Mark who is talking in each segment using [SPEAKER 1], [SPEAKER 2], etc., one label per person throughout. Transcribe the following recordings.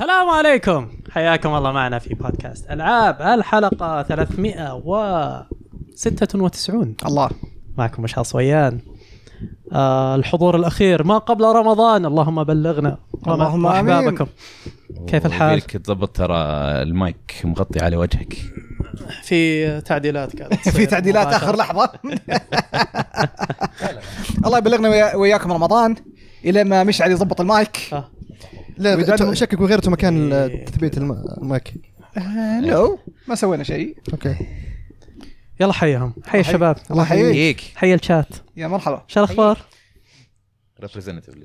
[SPEAKER 1] السلام عليكم حياكم الله معنا في بودكاست العاب الحلقه 396 الله معكم مشعل صويان آه الحضور الاخير ما قبل رمضان اللهم بلغنا اللهم احبابكم كيف الحال؟
[SPEAKER 2] تضبط ترى المايك مغطي على وجهك
[SPEAKER 3] في تعديلات كانت في تعديلات اخر لحظه الله يبلغنا وياكم رمضان الى ما مشعل يضبط المايك آه. لا
[SPEAKER 4] شكك وغيرته مكان إيه. تثبيت المايك
[SPEAKER 3] نو آه، ما سوينا شيء
[SPEAKER 1] اوكي يلا حياهم
[SPEAKER 3] حي الشباب الله
[SPEAKER 2] يحييك
[SPEAKER 1] حي الشات يا مرحبا شو الاخبار؟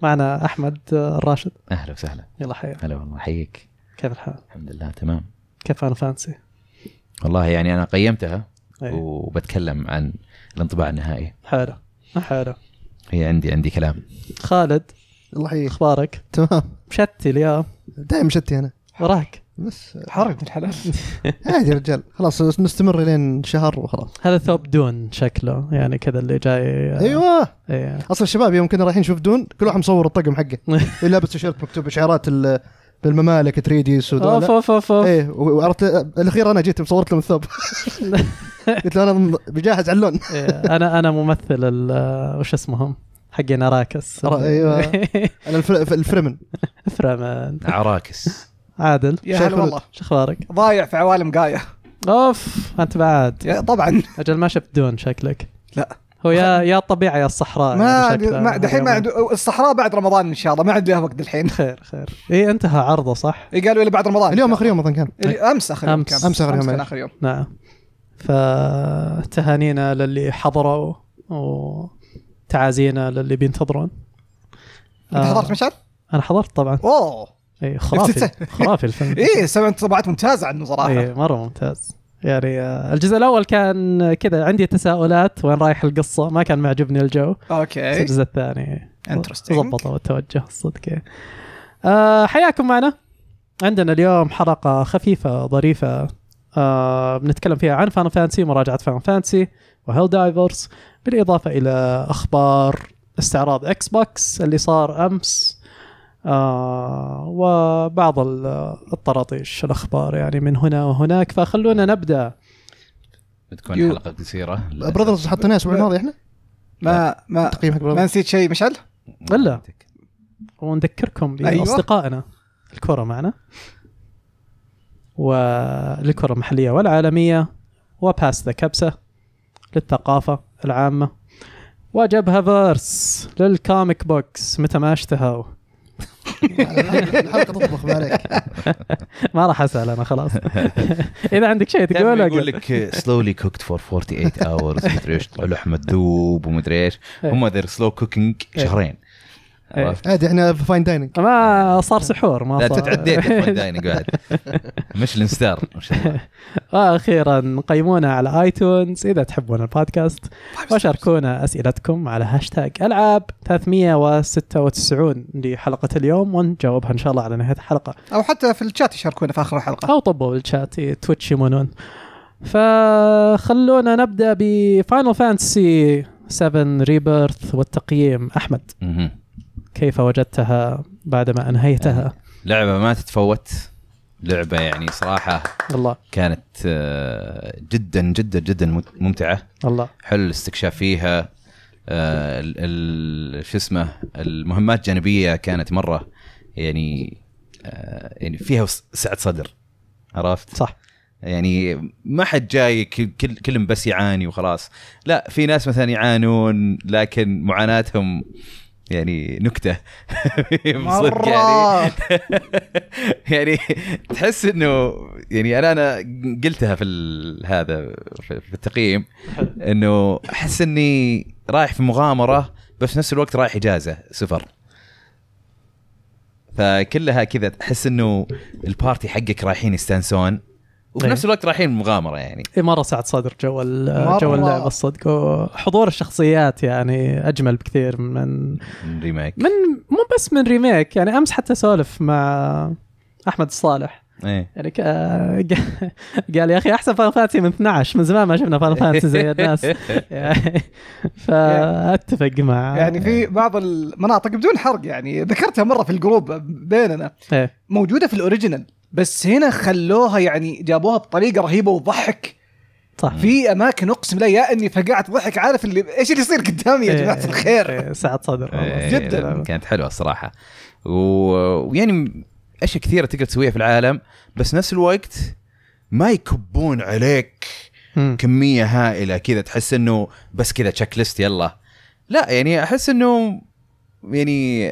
[SPEAKER 2] معنا احمد الراشد آه، اهلا وسهلا يلا حيا هلا والله حيك كيف الحال؟ الحمد لله تمام
[SPEAKER 1] كيف فان فانسي؟
[SPEAKER 2] والله يعني انا قيمتها أيه. وبتكلم عن الانطباع النهائي
[SPEAKER 1] حلو حلو
[SPEAKER 2] هي عندي عندي كلام
[SPEAKER 1] خالد الله يحييك اخبارك؟ تمام مشتل يا دائما مشتي انا وراك بس
[SPEAKER 3] حرق الحلال
[SPEAKER 4] عادي يا رجال خلاص نستمر لين شهر وخلاص
[SPEAKER 1] هذا ثوب دون شكله يعني كذا اللي جاي آه، ايوه ايه. اصلا الشباب يوم كنا رايحين نشوف دون كل واحد مصور الطقم حقه
[SPEAKER 4] لابس تيشيرت مكتوب اشعارات بالممالك تريديس اوف اوف اوف ايه وعرفت الاخير انا جيت وصورت لهم الثوب قلت له انا بجهز على اللون إيه،
[SPEAKER 1] انا انا ممثل آه، وش اسمهم حقين اراكس ايوه انا الفرمن فرمن عراكس عادل يا هلا والله شو اخبارك؟
[SPEAKER 3] ضايع في عوالم قايه اوف
[SPEAKER 1] انت بعد طبعا اجل ما شفت دون شكلك لا هو يا يا الطبيعه يا الصحراء ما يعني ما دحين ما عندو
[SPEAKER 3] الصحراء بعد رمضان ان شاء الله ما عندي لها وقت الحين خير خير اي انتهى عرضه صح؟ اي قالوا لي بعد رمضان اليوم اخر يوم اظن كان امس اخر
[SPEAKER 1] يوم كان امس اخر يوم كان إيه. اخر يوم نعم فتهانينا للي حضروا و تعازينا للي بينتظرون انت آه حضرت مشعل؟ انا حضرت طبعا اوه اي خرافي خرافي الفيلم
[SPEAKER 3] اي سمعت انطباعات ممتازه عنه صراحه اي مره ممتاز
[SPEAKER 1] يعني آه، الجزء الاول كان كذا عندي تساؤلات وين رايح القصه ما كان معجبني الجو اوكي الجزء الثاني انترستنج ضبطوا التوجه الصدق أه حياكم معنا عندنا اليوم حلقه خفيفه ظريفه أه بنتكلم فيها عن فان فانسي مراجعه فان فانسي وهيل دايفرز بالاضافه الى اخبار استعراض اكس بوكس اللي صار امس آه وبعض الطراطيش الاخبار يعني من هنا وهناك فخلونا نبدا
[SPEAKER 2] بتكون يو... حلقه قصيره براذرز حطيناها الاسبوع
[SPEAKER 1] الماضي احنا ما ما تقييم ما نسيت شيء مشعل؟ الا ونذكركم باصدقائنا أيوة. الكره معنا والكره المحليه والعالميه وباس ذا كبسه للثقافة العامة وجبها فيرس للكوميك بوكس متى ما اشتهوا
[SPEAKER 2] الحلقه تطبخ بالك
[SPEAKER 1] ما راح اسال انا خلاص
[SPEAKER 2] اذا عندك شيء تقوله يقول لك سلولي كوكت فور 48 اورز مدري ايش لحمه لحم الدوب ومدري ايش إيه. هم ذير سلو كوكينج شهرين
[SPEAKER 4] عادي احنا في فاين
[SPEAKER 1] دايننج ما صار سحور ما
[SPEAKER 4] لا صار في فاين دايننج بعد
[SPEAKER 2] مش الانستار ما شاء الله
[SPEAKER 1] واخيرا قيمونا على ايتونز اذا تحبون البودكاست وشاركونا اسئلتكم على هاشتاج العاب 396 لحلقه اليوم ونجاوبها ان شاء الله على نهايه الحلقه او حتى في الشات يشاركونا في اخر الحلقه او طبوا بالشات إيه، تويتش يمونون فخلونا نبدا بفاينل فانتسي 7 ريبيرث والتقييم احمد كيف وجدتها بعدما انهيتها؟ يعني
[SPEAKER 2] لعبه ما تتفوت لعبه يعني صراحه الله كانت آه، جدا جدا جدا ممتعه الله حلو الاستكشاف فيها آه، شو اسمه المهمات الجانبيه كانت مره يعني آه، يعني فيها سعه صدر عرفت؟ صح يعني ما حد جاي كل كلهم بس يعاني وخلاص لا في ناس مثلا يعانون لكن معاناتهم يعني نكته يعني. مره يعني, يعني تحس انه يعني انا انا قلتها في هذا في التقييم انه احس اني رايح في مغامره بس في نفس الوقت رايح اجازه سفر فكلها كذا تحس انه البارتي حقك رايحين يستانسون وفي إيه. نفس الوقت رايحين مغامره يعني
[SPEAKER 1] اي مره سعد صدر جو جو اللعبه الصدق وحضور الشخصيات يعني اجمل بكثير من من ريميك من مو بس من ريميك يعني امس حتى سولف مع احمد الصالح ايه يعني قال يا اخي احسن فان فانتسي من 12 من زمان ما شفنا فان فانتسي زي الناس فاتفق مع يعني
[SPEAKER 3] في بعض المناطق بدون حرق يعني ذكرتها مره في الجروب بيننا إيه. موجوده في الاوريجينال بس هنا خلوها يعني جابوها بطريقه رهيبه وضحك صح في اماكن اقسم بالله يا اني فقعت ضحك عارف اللي ايش اللي يصير قدامي يا إيه،
[SPEAKER 1] جماعه إيه، الخير إيه، سعد صدر جدا
[SPEAKER 2] كانت حلوه الصراحه ويعني اشياء كثيره تقدر تسويها في العالم بس نفس الوقت ما يكبون عليك كميه هائله كذا تحس انه بس كذا تشيك ليست يلا لا يعني احس انه يعني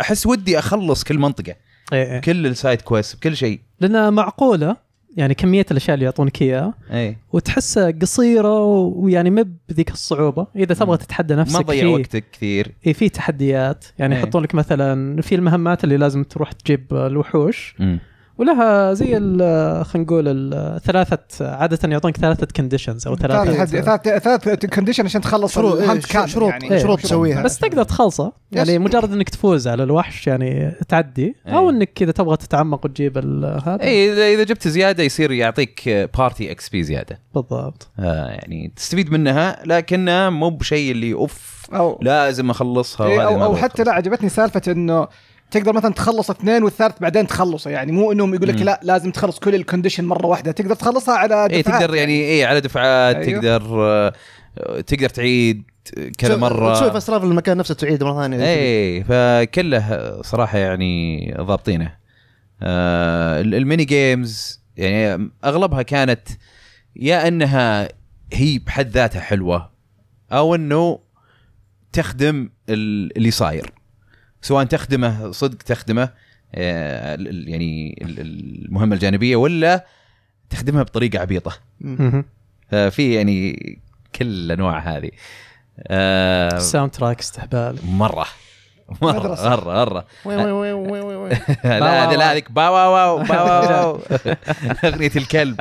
[SPEAKER 2] احس ودي اخلص كل منطقه إيه. إيه. كل السايد كويست بكل شيء لانها معقوله يعني
[SPEAKER 1] كميه الاشياء اللي يعطونك اياها اي وتحسها قصيره ويعني ما بذيك الصعوبه اذا تبغى تتحدى نفسك ما تضيع وقتك كثير اي في تحديات يعني إيه. يحطون لك مثلا في المهمات اللي لازم تروح تجيب الوحوش م. ولها زي خلينا نقول الثلاثة عادة يعطونك ثلاثة كونديشنز او ثلاثة
[SPEAKER 3] ثلاثة كونديشن عشان تخلص
[SPEAKER 2] شروط ايه شروط يعني شروط تسويها بس
[SPEAKER 3] تقدر تخلصه
[SPEAKER 1] يعني مجرد انك تفوز على الوحش يعني تعدي إيه. او انك اذا تبغى تتعمق وتجيب هذا
[SPEAKER 2] اي اذا جبت زيادة يصير يعطيك بارتي اكس بي زيادة بالضبط آه يعني تستفيد منها لكنها مو بشيء اللي اوف أو لازم اخلصها إيه، أو, ايه أو حتى
[SPEAKER 3] لا عجبتني سالفة انه تقدر مثلا تخلص اثنين والثالث بعدين تخلصه يعني مو انهم يقول لك لا لازم تخلص كل الكونديشن مره واحده تقدر تخلصها على إيه، دفعات اي تقدر
[SPEAKER 2] يعني اي على دفعات أيوه. تقدر آه، تقدر تعيد كذا مره تشوف
[SPEAKER 4] اسرار المكان نفسه تعيد مره ثانيه
[SPEAKER 2] اي فكله صراحه يعني ضابطينه آه الميني جيمز يعني اغلبها كانت يا انها هي بحد ذاتها حلوه او انه تخدم اللي صاير سواء تخدمه صدق تخدمه آه، يعني المهمه الجانبيه ولا تخدمها بطريقه عبيطه آه، في يعني كل الانواع هذه الساوند
[SPEAKER 1] آه، تراك استهبال مره مره مره
[SPEAKER 2] مره لا هذه لا هذيك با واو با واو اغنيه الكلب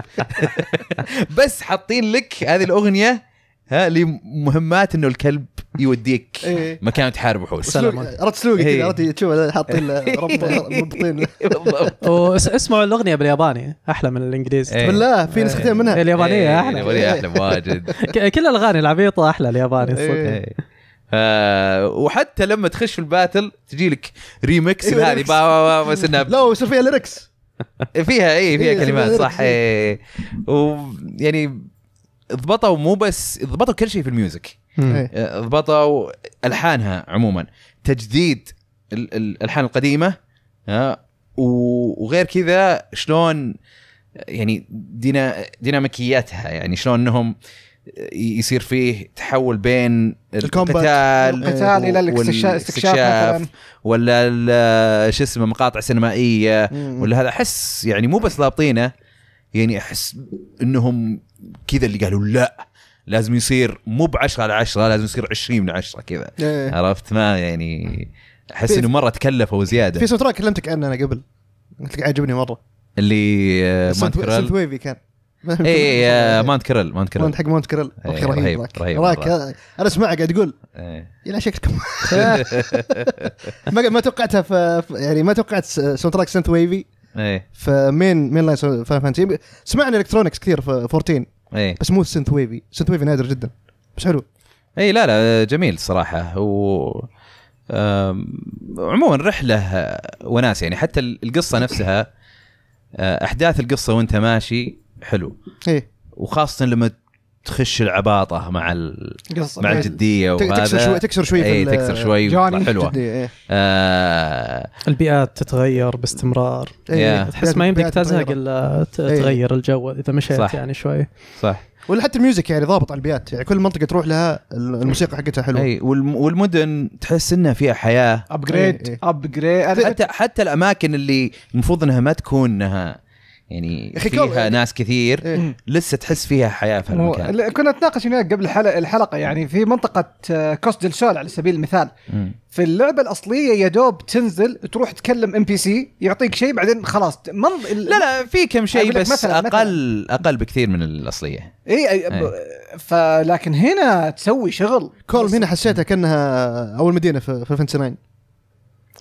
[SPEAKER 2] بس حاطين لك هذه الاغنيه ها لي مهمات انه الكلب يوديك إيه. مكان تحارب وحوش سلام عرفت سلوقي إيه. عرفت
[SPEAKER 4] تشوف حاطين
[SPEAKER 3] إيه. ربطين
[SPEAKER 1] واسمعوا الاغنيه بالياباني احلى من الانجليزي إيه. بالله في نسختين إيه. منها اليابانيه إيه. احلى اليابانيه احلى واجد كل الاغاني العبيطه احلى الياباني
[SPEAKER 2] الصدق وحتى لما تخش في الباتل تجي لك ريمكس هذه بس انها لا ويصير فيها ليركس فيها اي فيها كلمات صح ويعني ضبطوا مو بس ضبطوا كل شيء في الميوزك إيه. آه، ضبطوا الحانها عموما تجديد الالحان القديمه آه، وغير كذا شلون يعني دينا ديناميكياتها يعني شلون انهم يصير فيه تحول بين القتال القتال الى الاستكشاف ولا شو اسمه مقاطع سينمائيه ولا هذا احس يعني مو بس لابطينه يعني احس انهم كذا اللي قالوا لا لازم يصير مو ب 10 على 10 لازم يصير 20 من 10 كذا إيه. عرفت ما يعني احس انه مره تكلفوا زياده في سوتراك
[SPEAKER 4] كلمتك عنه انا قبل قلت لك عجبني مره
[SPEAKER 2] اللي آه، مانت كرل
[SPEAKER 4] ويفي كان اي إيه، إيه، آه،
[SPEAKER 2] مانت كرل مانت كرل حق مانت كرل إيه، رهيب رهيب راك
[SPEAKER 4] انا اسمعك قاعد تقول
[SPEAKER 2] يا شكلكم
[SPEAKER 4] ما توقعتها يعني ما توقعت سونتراك سنت ويفي ايه فمين مين لاين فاينل فانتسي سمعنا الكترونكس كثير في 14 ايه بس مو سنت ويفي سنت ويفي نادر جدا بس حلو
[SPEAKER 2] اي لا لا جميل الصراحه و عموما رحله وناس يعني حتى القصه نفسها آه، احداث القصه وانت ماشي حلو ايه وخاصه لما تخش العباطه مع ال... مع إيه، الجديه وهذا تكسر شوي تكسر شوي في ايه تكسر شوي حلوه ايه. آه
[SPEAKER 1] البيئات تتغير باستمرار ايه. تحس ما يمديك تزهق الا إيه. تغير ايه. الجو اذا
[SPEAKER 4] مشيت صح. يعني شوي صح ولا حتى الميوزك يعني ضابط على البيئات يعني كل منطقه تروح لها
[SPEAKER 2] الموسيقى حقتها حلوه اي والمدن تحس انها فيها حياه ابجريد ابجريد إيه. حتى حتى الاماكن اللي المفروض انها ما تكون انها يعني فيها ناس كثير إيه؟ لسه تحس فيها حياه في المكان
[SPEAKER 3] كنا نتناقش هناك قبل الحلقه, الحلقة يعني في منطقه آه، كوست ديل سول على سبيل المثال في اللعبه الاصليه يا دوب تنزل تروح تكلم ام بي سي يعطيك شيء بعدين خلاص من لا لا في كم شيء بس مثلاً اقل
[SPEAKER 2] مثلاً اقل بكثير من الاصليه
[SPEAKER 3] اي أي فلكن هنا تسوي
[SPEAKER 4] شغل كول هنا حسيتها كانها اول مدينه في فنسناين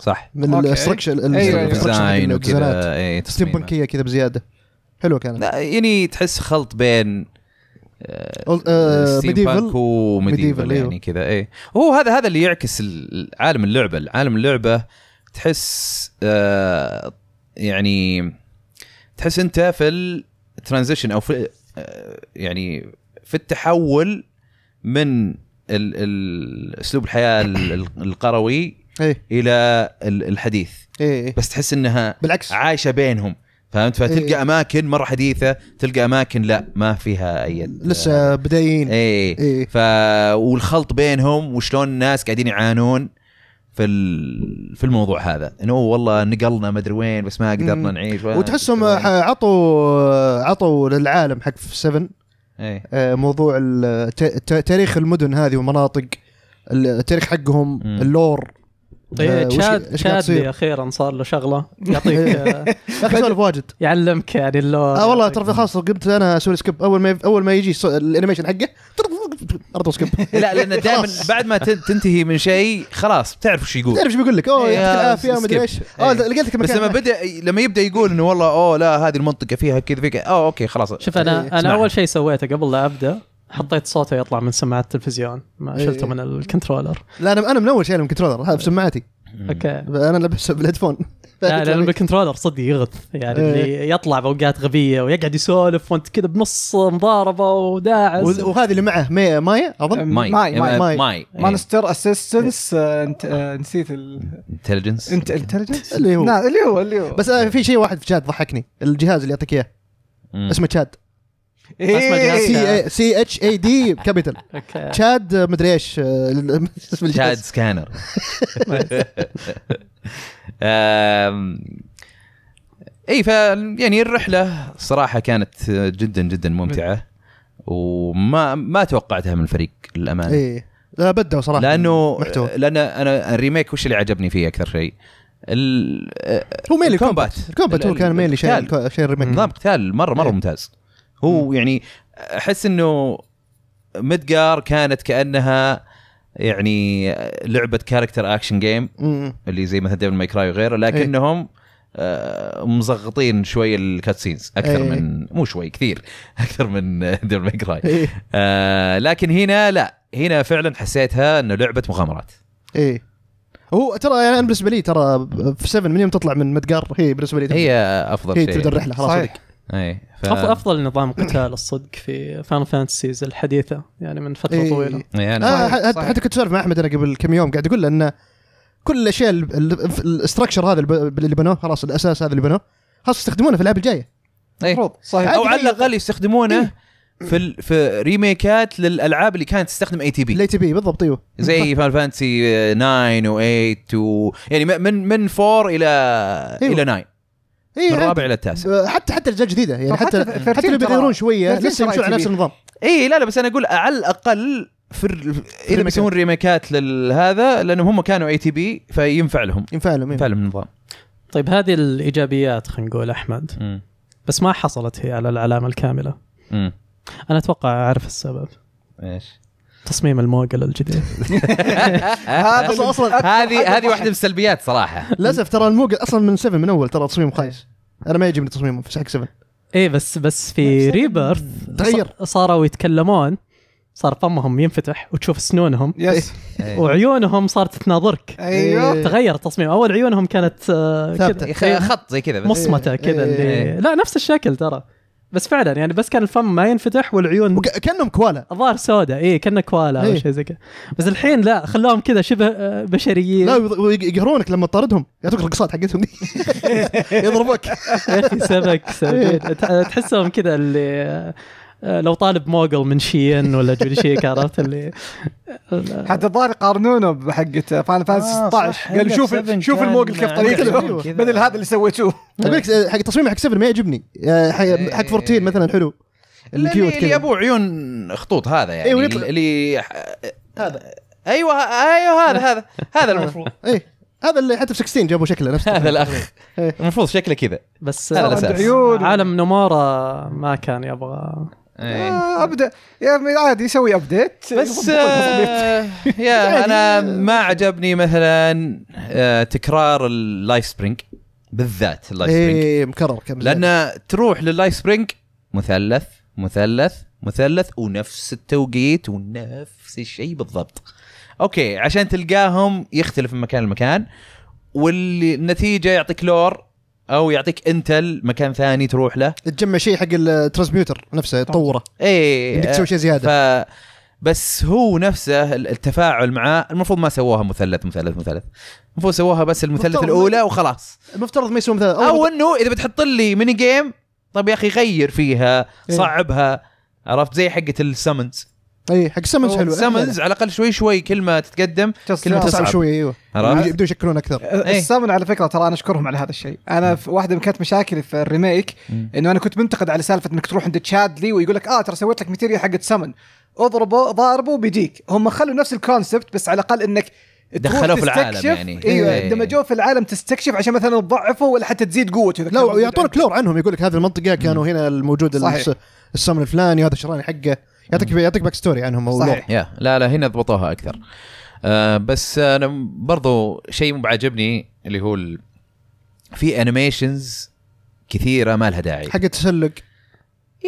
[SPEAKER 2] صح من الاستركشر الديزاين أيوة، أيوة. وكذا إيه،
[SPEAKER 4] تصميم بنكيه كذا بزياده حلوه كانت
[SPEAKER 2] يعني تحس خلط بين ميديفل آه، آه، وميديفل أيوة. يعني كذا اي هو هذا هذا اللي يعكس عالم اللعبه عالم اللعبه تحس آه، يعني تحس انت في الترانزيشن او في يعني في التحول من اسلوب الحياه القروي إيه؟ الى الحديث إيه؟ بس تحس انها بالعكس عايشه بينهم فهمت فتلقى إيه. اماكن مره حديثه تلقى اماكن لا ما فيها اي لسه بدايين اي إيه. ف والخلط بينهم وشلون الناس قاعدين يعانون في في الموضوع هذا انه والله نقلنا ما ادري وين بس ما قدرنا نعيش وتحسهم
[SPEAKER 4] عطوا عطوا للعالم حق في 7 إيه. آه، موضوع تاريخ المدن هذه ومناطق التاريخ حقهم مم. اللور طيب آه، شاد شاد
[SPEAKER 1] اخيرا صار له شغله يعطيك آه، يا اخي سولف واجد يعلمك يعني اللون اه والله
[SPEAKER 4] ترى خلاص قمت انا اسوي سكيب اول ما اول ما يجي الانيميشن حقه ارض سكيب
[SPEAKER 2] لا لان دائما بعد ما تنتهي من شيء خلاص بتعرف ايش يقول تعرف ايش بيقول لك اوه يعطيك العافيه ما ادري ايش اه لقيت لك بس لما بدا لما يبدا يقول انه والله اوه لا هذه المنطقه فيها كذا فيك اوه اوكي خلاص شوف انا إيه، انا
[SPEAKER 1] اول شيء سويته قبل لا ابدا حطيت صوته يطلع من سماعه التلفزيون ما إيه. شلته من
[SPEAKER 4] الكنترولر لا انا انا من اول شيء من الكنترولر هذا بسماعتي إيه. اوكي انا لابسه
[SPEAKER 1] بالهيدفون لا لان الكنترولر صدق يغث يعني اللي إيه. يطلع باوقات غبيه ويقعد يسولف وانت كذا بنص مضاربه وداعس وهذه اللي معه مايا اظن ماي ماي ماي مانستر اسيستنس آه، آه، نسيت انتليجنس انتليجنس
[SPEAKER 4] اللي هو
[SPEAKER 2] اللي هو اللي
[SPEAKER 3] هو
[SPEAKER 4] بس آه، في شيء واحد في شات ضحكني الجهاز اللي يعطيك اياه اسمه تشاد سي سي اتش اي دي كابيتال تشاد مدري
[SPEAKER 2] ايش آه، تشاد سكانر اي ف يعني الرحله صراحه كانت جدا جدا ممتعه وما ما توقعتها من الفريق للامانه اي لا بدوا صراحه لانه محتوى. لان انا الريميك وش اللي عجبني فيه اكثر شيء هو ميلي الكومبات الكومبات هو كان ميلي شيء شيء الريميك نظام قتال مره مره إيه. ممتاز هو م. يعني احس انه مدجار كانت كانها يعني لعبه كاركتر اكشن جيم اللي زي مثلا ديفل ماي كراي وغيره لكنهم إيه. آه مزغطين شوي الكاتسينز اكثر أي. من مو شوي كثير اكثر من ديفل ماي كراي آه لكن هنا لا هنا فعلا حسيتها انه لعبه مغامرات
[SPEAKER 4] ايه هو ترى يعني انا بالنسبه لي ترى في
[SPEAKER 1] 7 من يوم تطلع من مدقار هي بالنسبه لي
[SPEAKER 4] هي افضل هي شيء هي تبدا الرحله خلاص صحيح
[SPEAKER 2] اي ف... افضل
[SPEAKER 1] نظام قتال الصدق في فان فانتسيز الحديثه يعني من فتره إيه طويله إيه يعني آه
[SPEAKER 4] صحيح. حتى كنت اسولف مع احمد انا قبل كم يوم قاعد اقول له انه كل الاشياء الاستراكشر هذا اللي بنوه خلاص الاساس هذا اللي بنوه خلاص يستخدمونه في الالعاب الجايه
[SPEAKER 2] المفروض إيه. صحيح او على الاقل يستخدمونه إيه في في ريميكات للالعاب اللي كانت تستخدم اي تي بي الاي تي بي بالضبط ايوه زي فان فانتسي 9 و8 و يعني من من 4 الى أيوه. الى 9
[SPEAKER 4] إيه، من الرابع الى التاسع حتى حتى الاجزاء الجديده يعني حتى حتى اللي بيغيرون شويه لسه يمشون على نفس
[SPEAKER 2] النظام اي لا لا بس انا اقول على الاقل في ال... اذا بيسوون ريميكات لهذا لانهم هم كانوا اي تي بي فينفع لهم ينفع لهم إيه. ينفع لهم النظام
[SPEAKER 1] طيب هذه الايجابيات خلينا نقول احمد م. بس ما حصلت هي على العلامه الكامله م. انا اتوقع اعرف السبب ايش تصميم الموقل
[SPEAKER 2] الجديد هذا اصلا هذه هذه واحده من السلبيات صراحه للاسف ترى
[SPEAKER 4] الموقل اصلا من 7 من اول ترى تصميم خايس انا ما يعجبني تصميمه في حق 7
[SPEAKER 2] ايه
[SPEAKER 1] بس بس في ريبيرث تغير صاروا يتكلمون صار فمهم ينفتح وتشوف سنونهم يس إيه. إيه. وعيونهم صارت تناظرك ايوه إيه. تغير التصميم اول عيونهم كانت آه، ثابته خط زي كذا مصمته كذا اللي لا نفس الشكل ترى بس فعلا يعني بس كان الفم ما ينفتح والعيون وك... كانهم كوالا الظاهر سوداء اي كانه كوالا او إيه. شيء زي كذا بس الحين لا خلاهم كذا شبه آه، بشريين لا ويقهرونك لما تطاردهم يعطوك الرقصات حقتهم دي
[SPEAKER 3] يضربوك يا اخي سمك سمك
[SPEAKER 1] إيه. تحسهم كذا اللي آه، آه، لو طالب موغل من شيين ولا شي عرفت اللي
[SPEAKER 3] حتى الظاهر يقارنونه بحقة فاينل فانس 16 آه، قال شوف شوف الموغل كيف آه، طريقته بدل هذا اللي سويتوه طيب، إيه. حق تصميم حق 7 ما يعجبني حق 14 إيه. مثلا
[SPEAKER 4] حلو الكيوت اللي ابو
[SPEAKER 2] عيون خطوط هذا يعني إيه، اللي هذا
[SPEAKER 1] ايوه ايوه هذا هذا هذا المفروض اي هذا اللي حتى في 16 جابوا شكله نفسه هذا
[SPEAKER 2] الاخ المفروض شكله كذا بس عيون
[SPEAKER 1] عالم نمارا ما كان
[SPEAKER 2] يبغى إيه.
[SPEAKER 3] آه، ابدا يا عادي يسوي ابديت بس آه،
[SPEAKER 2] يا انا يعني، ما عجبني مثلا آه، تكرار اللايف سبرينج بالذات اللايف سبرينج اي مكرر كم لان تروح لللايف سبرينج مثلث مثلث مثلث ونفس التوقيت ونفس الشيء بالضبط اوكي عشان تلقاهم يختلف من مكان لمكان والنتيجه يعطيك لور او يعطيك انتل مكان ثاني تروح له تجمع شيء حق الترانسميوتر نفسه تطوره اي بدك إيه، إيه، إيه. تسوي شيء زياده ف بس هو نفسه التفاعل معاه المفروض ما سووها مثلث مثلث مثلث المفروض سووها بس المثلث الاولى وخلاص المفترض ما يسوون مثلث او انه اذا بتحط لي ميني جيم طب يا اخي غير فيها صعبها عرفت زي حقه السمنز اي حق سمنز حلوه سمنز على الاقل شوي شوي كل ما تتقدم كل ما تصعب شوي ايوه يبدون
[SPEAKER 3] يشكلون اكثر أه، ايه؟ السمن على فكره ترى انا اشكرهم على هذا الشيء انا في واحده من كانت مشاكلي في الريميك انه انا كنت منتقد على سالفه انك تروح عند تشادلي ويقول لك اه ترى سويت لك ماتيريا حقت سمن اضربه ضاربه بيجيك هم خلوا نفس الكونسبت بس على الاقل انك دخلوه في العالم يعني ايوه إيه. دمجوه إيه. في العالم تستكشف عشان مثلا تضعفه ولا حتى تزيد قوته لا يعطونك لور عنهم يقول لك هذه المنطقه كانوا هنا الموجود
[SPEAKER 4] السمن الفلاني وهذا الشراني حقه يعطيك يعطيك باك ستوري عنهم او صحيح
[SPEAKER 2] يا لا لا هنا ضبطوها اكثر آه بس انا برضو شيء مو بعجبني اللي هو ال... في انيميشنز كثيره ما لها داعي حق التسلق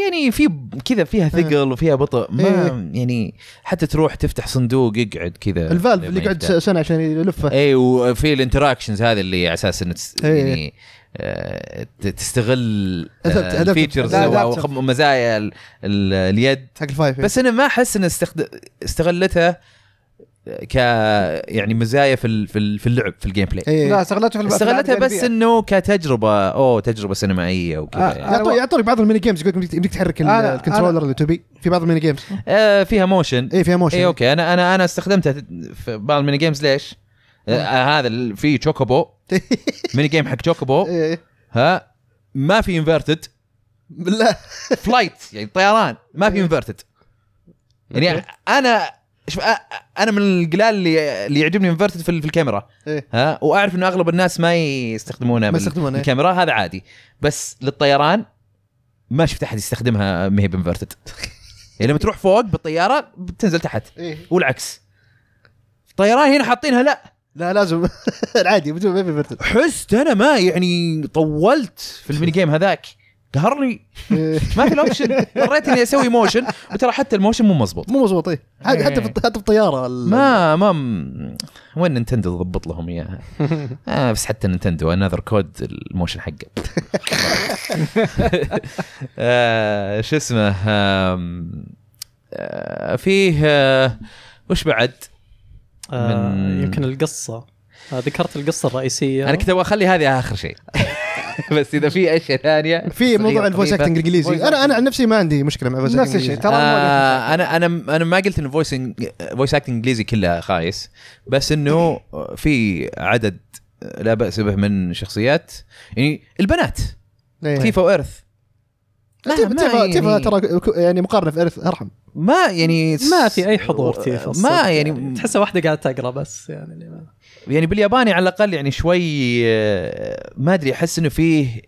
[SPEAKER 2] يعني في كذا فيها إيه. ثقل وفيها بطء ما إيه. يعني حتى تروح تفتح صندوق يقعد كذا الفالف اللي يقعد سنه
[SPEAKER 4] عشان يلفه
[SPEAKER 2] اي وفي الانتراكشنز هذه اللي على اساس انه إيه. يعني تستغل آه، الفيتشرز او مزايا اليد حق الفايف إيه. بس انا ما احس ان استغلتها ك يعني مزايا في في اللعب في الجيم بلاي إيه. لا استغلته في استغلتها بس انه كتجربه او تجربه سينمائيه وكذا
[SPEAKER 4] آه يعني. يعطوني بعض الميني جيمز يقول لك يمديك
[SPEAKER 2] تحرك آه الكنترولر
[SPEAKER 4] اللي تبي في بعض الميني جيمز
[SPEAKER 2] آه فيها موشن
[SPEAKER 4] اي فيها موشن اي اوكي
[SPEAKER 2] انا انا انا استخدمتها في بعض الميني جيمز ليش؟ آه هذا في تشوكوبو ميني جيم حق جوكوبو إيه. ها ما في انفرتد لا فلايت يعني طيران ما في انفرتد إيه. يعني انا شوف انا من القلال اللي اللي يعجبني انفرتد في الكاميرا إيه؟ ها واعرف انه اغلب الناس ما يستخدمونه ما يستخدمونه الكاميرا هذا عادي بس للطيران ما شفت احد يستخدمها ما هي بانفرتد يعني لما تروح فوق بالطياره بتنزل تحت إيه؟ والعكس الطيران هنا حاطينها لا لا لازم عادي بدون ما في فيرتل حست انا ما يعني طولت في الميني جيم هذاك قهرني ما في الاوبشن اضطريت اني اسوي موشن وترى حتى الموشن مو مزبوط مو مزبوط اي حتى في حتى في الطياره ما ما م... وين نينتندو ضبط لهم اياها آه بس حتى نينتندو انذر كود الموشن حقه آه شو اسمه آه فيه آه وش بعد آه، من... يمكن
[SPEAKER 1] القصه آه،
[SPEAKER 2] ذكرت القصه الرئيسيه انا كنت
[SPEAKER 1] ابغى اخلي هذه
[SPEAKER 2] اخر شيء بس اذا في اشياء ثانيه في موضوع الفويس اكتنج الانجليزي انا
[SPEAKER 4] انا عن نفسي ما عندي مشكله مع الفويس نفس الشيء ترى آه
[SPEAKER 2] انا انا انا ما قلت ان الفويس فويس اكتنج الانجليزي كله خايس بس انه في عدد لا باس به من شخصيات يعني البنات تيفا وارث تيفا
[SPEAKER 4] ترى يعني مقارنه في ارث ارحم ما يعني ما في اي حضور تيف ما يعني, يعني
[SPEAKER 1] تحسها واحده قاعده تقرا بس يعني
[SPEAKER 2] يعني بالياباني على الاقل يعني شوي آه، ما ادري احس انه فيه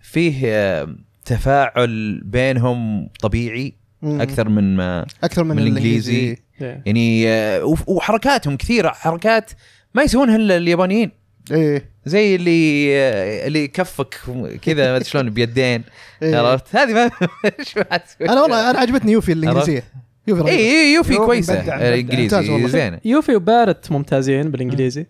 [SPEAKER 2] فيه آه، تفاعل بينهم طبيعي اكثر من ما اكثر من, من الانجليزي, الانجليزي. يعني آه، وحركاتهم كثيره حركات ما يسوونها الا اليابانيين ايه زي اللي اللي كفك كذا ما ادري شلون بيدين إيه. عرفت هذه ما شو انا والله انا عجبتني يوفي الانجليزيه يوفي اي اي
[SPEAKER 4] إيه، يوفي كويسه الانجليزي
[SPEAKER 1] زينه يوفي وبارت ممتازين بالانجليزي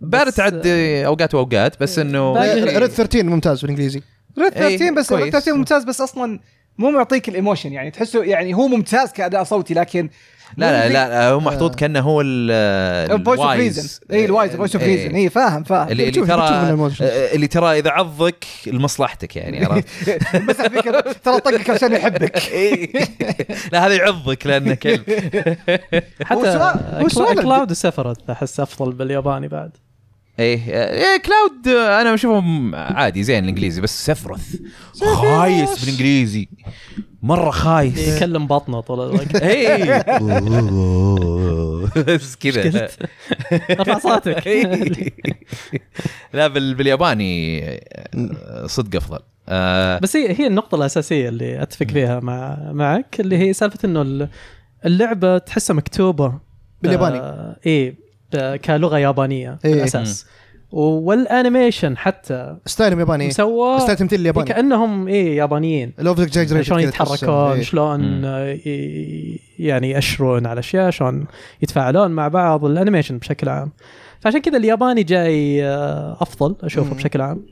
[SPEAKER 1] بارت عد اوقات واوقات بس إيه. انه ريد 13 ممتاز بالانجليزي
[SPEAKER 3] ريد إيه، 13 بس ريد 13 ممتاز بس اصلا مو معطيك الايموشن يعني تحسه يعني هو ممتاز كاداء صوتي لكن لا لا
[SPEAKER 2] لا هو محطوط آه. كانه هو فويس اوف ريزن
[SPEAKER 3] اي الوايز فويس اوف ريزن اي فاهم فاهم اللي, اللي ترى آه،
[SPEAKER 2] اللي ترى اذا عضك لمصلحتك يعني عرفت
[SPEAKER 3] مسح فيك ترى طقك عشان
[SPEAKER 2] يحبك إيه. لا هذا يعضك لانه كلب حتى كلاود
[SPEAKER 1] سفرت احس افضل بالياباني بعد
[SPEAKER 2] ايه, إيه كلاود انا اشوفه عادي زين الانجليزي بس سفرث خايس بالانجليزي مره خايس يكلم بطنه طول الوقت إيه.
[SPEAKER 1] بس كذا ارفع صوتك إيه.
[SPEAKER 2] لا بالياباني صدق افضل آه،
[SPEAKER 1] بس هي هي النقطه الاساسيه اللي اتفق فيها مع معك اللي هي سالفه انه اللعبه تحسها مكتوبه بالياباني آه، ايه كلغه يابانيه إيه. بالاساس والانيميشن حتى ستايلهم ياباني سووه ستايل تمثيل الياباني كانهم ايه يابانيين شلون يتحركون إيه. شلون يعني ياشرون على اشياء شلون يتفاعلون مع بعض الانيميشن بشكل عام فعشان كذا الياباني جاي آه، افضل اشوفه مم. بشكل عام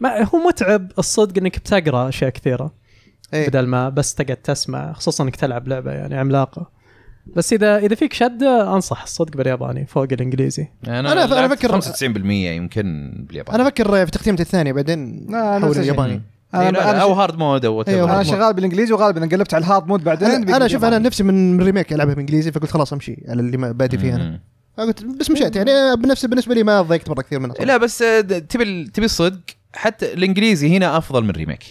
[SPEAKER 1] ما هو متعب الصدق انك بتقرا اشياء كثيره إيه؟ بدل ما بس تقعد تسمع خصوصا انك تلعب لعبه يعني عملاقه بس اذا اذا فيك شده انصح الصدق بالياباني فوق الانجليزي انا انا, أنا افكر
[SPEAKER 2] 95% يمكن بالياباني انا افكر
[SPEAKER 1] في تختيمه الثانيه بعدين
[SPEAKER 2] حول الياباني أنا, إيه، او هارد مود او أيوه انا شغال
[SPEAKER 3] بالانجليزي وغالبا قلبت على الهارد مود بعدين انا, أنا شوف انا
[SPEAKER 4] نفسي من ريميك العبها بالانجليزي فقلت خلاص امشي على اللي بادي فيه انا
[SPEAKER 3] قلت بس مشيت يعني
[SPEAKER 4] بنفسي بالنسبه لي ما ضيقت مره كثير منها
[SPEAKER 2] لا بس آه، تبي تبي الصدق حتى الانجليزي هنا افضل من ريميك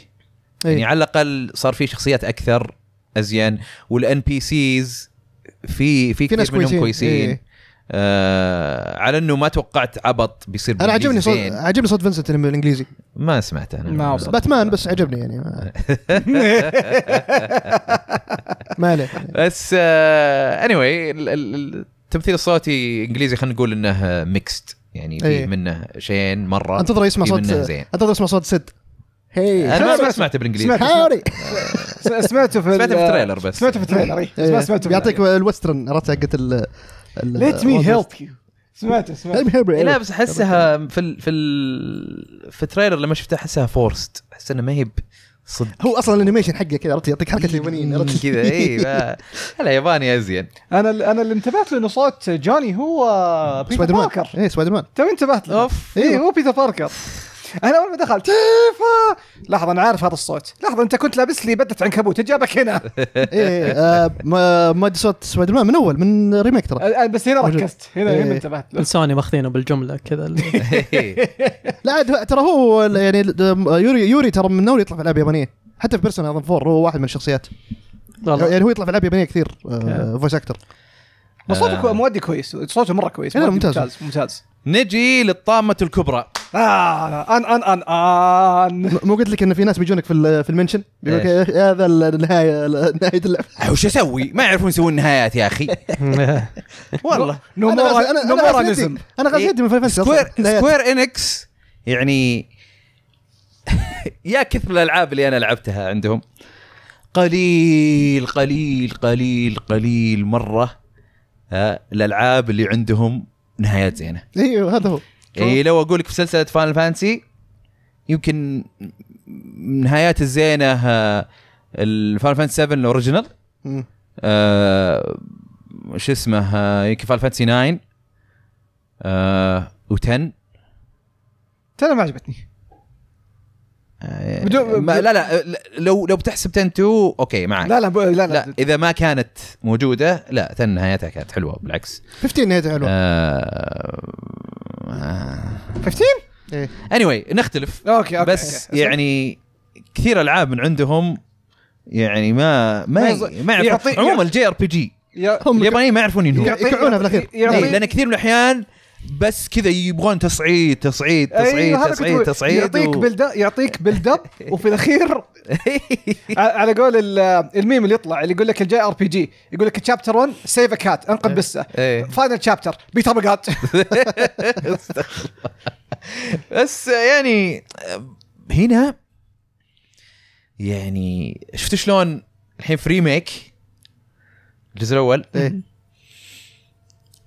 [SPEAKER 2] يعني إيه. على الاقل صار في شخصيات اكثر ازين والان بي سيز في في, في منهم كويسين إيه. آه على انه ما توقعت عبط بيصير انا عجبني صوت عجبني صوت فينسنت بالانجليزي ما سمعته انا ما باتمان
[SPEAKER 4] بس عجبني يعني
[SPEAKER 2] ما عليك بس اني آه، واي التمثيل الصوتي انجليزي خلينا نقول انه ميكست يعني في أيه. منه شيئين مره انتظر يسمع صوت زين
[SPEAKER 4] انتظر يسمع صوت سد هي انا ما سمعته بالانجليزي سمعته
[SPEAKER 2] في سمعته في التريلر بس سمعته في التريلر ما إيه.
[SPEAKER 4] إيه. سمعته يعطيك الوسترن عرفت حقت ال
[SPEAKER 2] ليت مي هيلب يو سمعته سمعته إيه، لا بس احسها في الـ في الـ في التريلر لما شفتها احسها فورست احس انها ما هي صدق هو اصلا الانيميشن حقه كذا عرفت يعطيك حركه اليابانيين كذا اي لا ياباني ازين انا انا اللي انتبهت له انه
[SPEAKER 3] صوت جوني هو بيتر باركر اي سبايدر مان تو انتبهت له اوف اي هو بيتر باركر انا اول ما دخلت لحظه انا عارف هذا الصوت لحظه انت كنت لابس لي بدت عنكبوت جابك هنا ايه
[SPEAKER 4] آه صوت سبايدر مان من اول من ريميك ترى آه، آه، بس هنا ركزت هنا إيه. هنا انتبهت
[SPEAKER 1] سوني ماخذينه بالجمله كذا
[SPEAKER 4] لا ترى هو يعني آه، يوري يوري ترى من اول يطلع في العاب يابانيه حتى في بيرسونال اظن فور هو واحد من الشخصيات يعني هو يطلع في العاب يابانيه كثير فويس اكتر بس صوتك آه.
[SPEAKER 3] مؤدي كويس صوته مره كويس مؤدي ممتاز ممتاز, ممتاز. نجي للطامة الكبرى
[SPEAKER 4] آه أن أن أن أن مو قلت لك إن في ناس بيجونك في في المنشن بيقول لك هذا
[SPEAKER 2] النهاية نهاية اللعبة أه، وش أسوي؟ ما يعرفون يسوون نهايات يا أخي والله نمورا أنا
[SPEAKER 4] انا يدي من فايف سكوير سكوير
[SPEAKER 2] إنكس يعني يا كثر الألعاب اللي أنا لعبتها عندهم قليل قليل قليل قليل مرة آه، الالعاب اللي عندهم نهايات زينه ايوه هذا هو اي لو اقول لك في سلسله فاينل فانسي يمكن نهايات الزينه الفاينل فانسي 7 الاوريجنال آه شو اسمه آه، يمكن فاينل فانسي 9 آه و10 ترى ما عجبتني آه، ما لا آه، لا لو لو بتحسب تن تو اوكي معك لا لا, لا لا لا اذا ما كانت موجوده لا تن نهايتها كانت حلوه بالعكس 15 نهايتها حلوه 15 آه، ايه anyway نختلف اوكي اوكي بس يعني كثير العاب من عندهم يعني ما ما ما يعرفون عموما الجي ار بي جي هم اليابانيين ما يعرفون ينهون يقعونها بالاخير إيه، لان كثير من الاحيان بس كذا يبغون تصعيد تصعيد تصعيد أيوه تصعيد تصعيد يعطيك و... بلد
[SPEAKER 3] يعطيك بلد اب وفي الاخير على قول الميم اللي يطلع اللي يقول لك الجاي ار بي جي يقول لك تشابتر 1 سيف كات انقذ بسه فاينل تشابتر بي اب جاد بس
[SPEAKER 2] يعني هنا يعني شفت شلون الحين في ريميك الجزء الاول إيه؟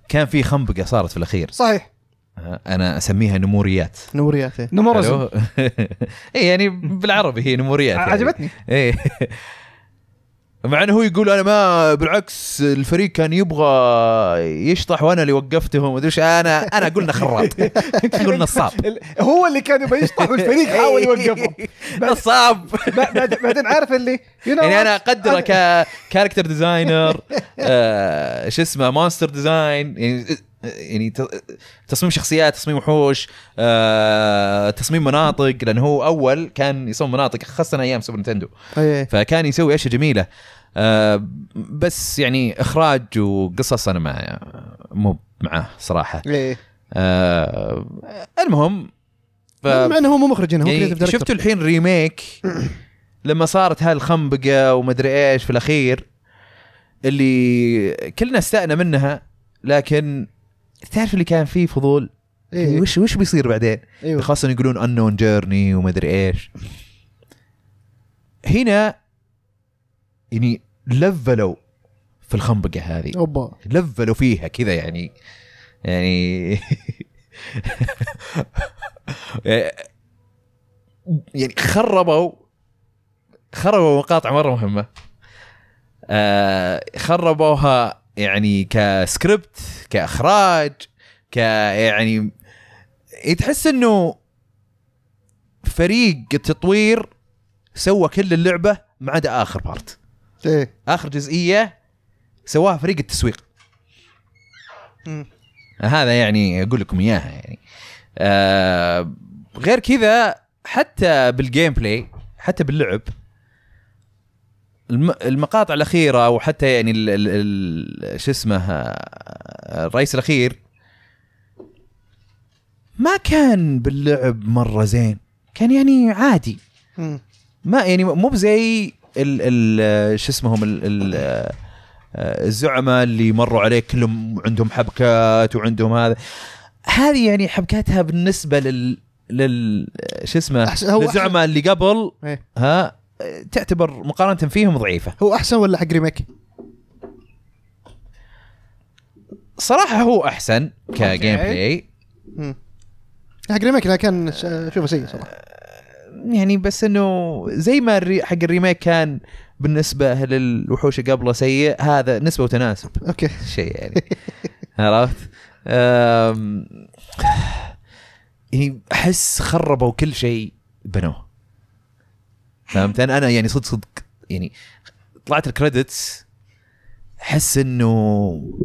[SPEAKER 2] كان في خنبقه صارت في الاخير صحيح أه، انا اسميها نموريات
[SPEAKER 4] نموريات إيه. نمورزم
[SPEAKER 2] اي يعني بالعربي هي نموريات يعني. عجبتني اي مع انه هو يقول انا ما بالعكس الفريق كان يبغى يشطح وانا اللي وقفتهم ما ايش انا انا قلنا خراط قلنا نصاب هو اللي
[SPEAKER 3] كان يبغى يشطح والفريق حاول يوقفه نصاب بعدين عارف اللي يعني انا اقدره
[SPEAKER 2] ككاركتر آه، ديزاينر شو اسمه مونستر ديزاين يعني يعني تصميم شخصيات تصميم وحوش آه، تصميم مناطق لانه هو اول كان يصمم مناطق خاصه ايام سوبر نتندو فكان يسوي اشياء جميله آه، بس يعني اخراج وقصص انا ما مو معاه صراحه ليه؟ آه، المهم ف... مع انه هو مو مخرج هو يعني شفتوا الحين ريميك لما صارت هالخنبقه ومدري ايش في الاخير اللي كلنا استأنا منها لكن تعرف اللي كان فيه فضول إيه. وش وش بيصير بعدين؟ أيوه. خاصه يقولون انون جيرني ومدري ايش هنا يعني لفلوا في الخنبقه هذه اوبا لفلوا فيها كذا يعني يعني يعني خربوا خربوا مقاطع مره مهمه آه، خربوها يعني كسكريبت كاخراج ك يعني تحس انه فريق التطوير سوى كل اللعبه ما عدا اخر بارت ايه اخر جزئيه سواها فريق التسويق مم. هذا يعني اقول لكم اياها يعني آه غير كذا حتى بالجيم بلاي حتى باللعب المقاطع الاخيره وحتى يعني شو اسمه آه، الرئيس الاخير ما كان باللعب مره زين كان يعني عادي ما يعني مو بزي ال شو اسمهم ال الزعماء اللي مروا عليك كلهم عندهم حبكات وعندهم هذا هذه يعني حبكاتها بالنسبه لل لل شو اسمه الزعماء اللي قبل إيه. ها تعتبر مقارنه فيهم ضعيفه هو احسن ولا حق ريميك؟ صراحه هو احسن كجيم بلاي حق ريميك كان شوفه سيء صراحه يعني بس انه زي ما حق الريميك كان بالنسبه للوحوش قبله سيء هذا نسبه وتناسب اوكي شيء يعني عرفت؟ يعني احس خربوا كل شيء بنوه فهمت انا انا يعني صدق صدق يعني طلعت الكريدتس احس انه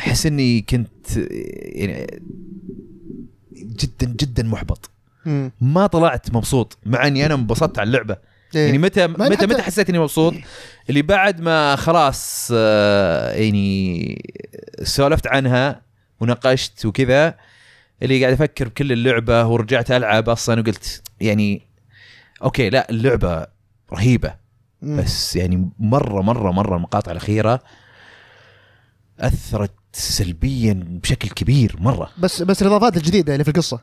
[SPEAKER 2] احس اني كنت يعني جدا جدا محبط ما طلعت مبسوط مع اني انا انبسطت على اللعبه إيه. يعني متى متى متى حسيت اني مبسوط؟ اللي بعد ما خلاص آه، يعني سولفت عنها وناقشت وكذا اللي قاعد افكر بكل اللعبه ورجعت العب اصلا وقلت يعني اوكي لا اللعبه رهيبه بس يعني مره مره مره المقاطع الاخيره اثرت سلبيا بشكل كبير مره بس بس الاضافات الجديده اللي في القصه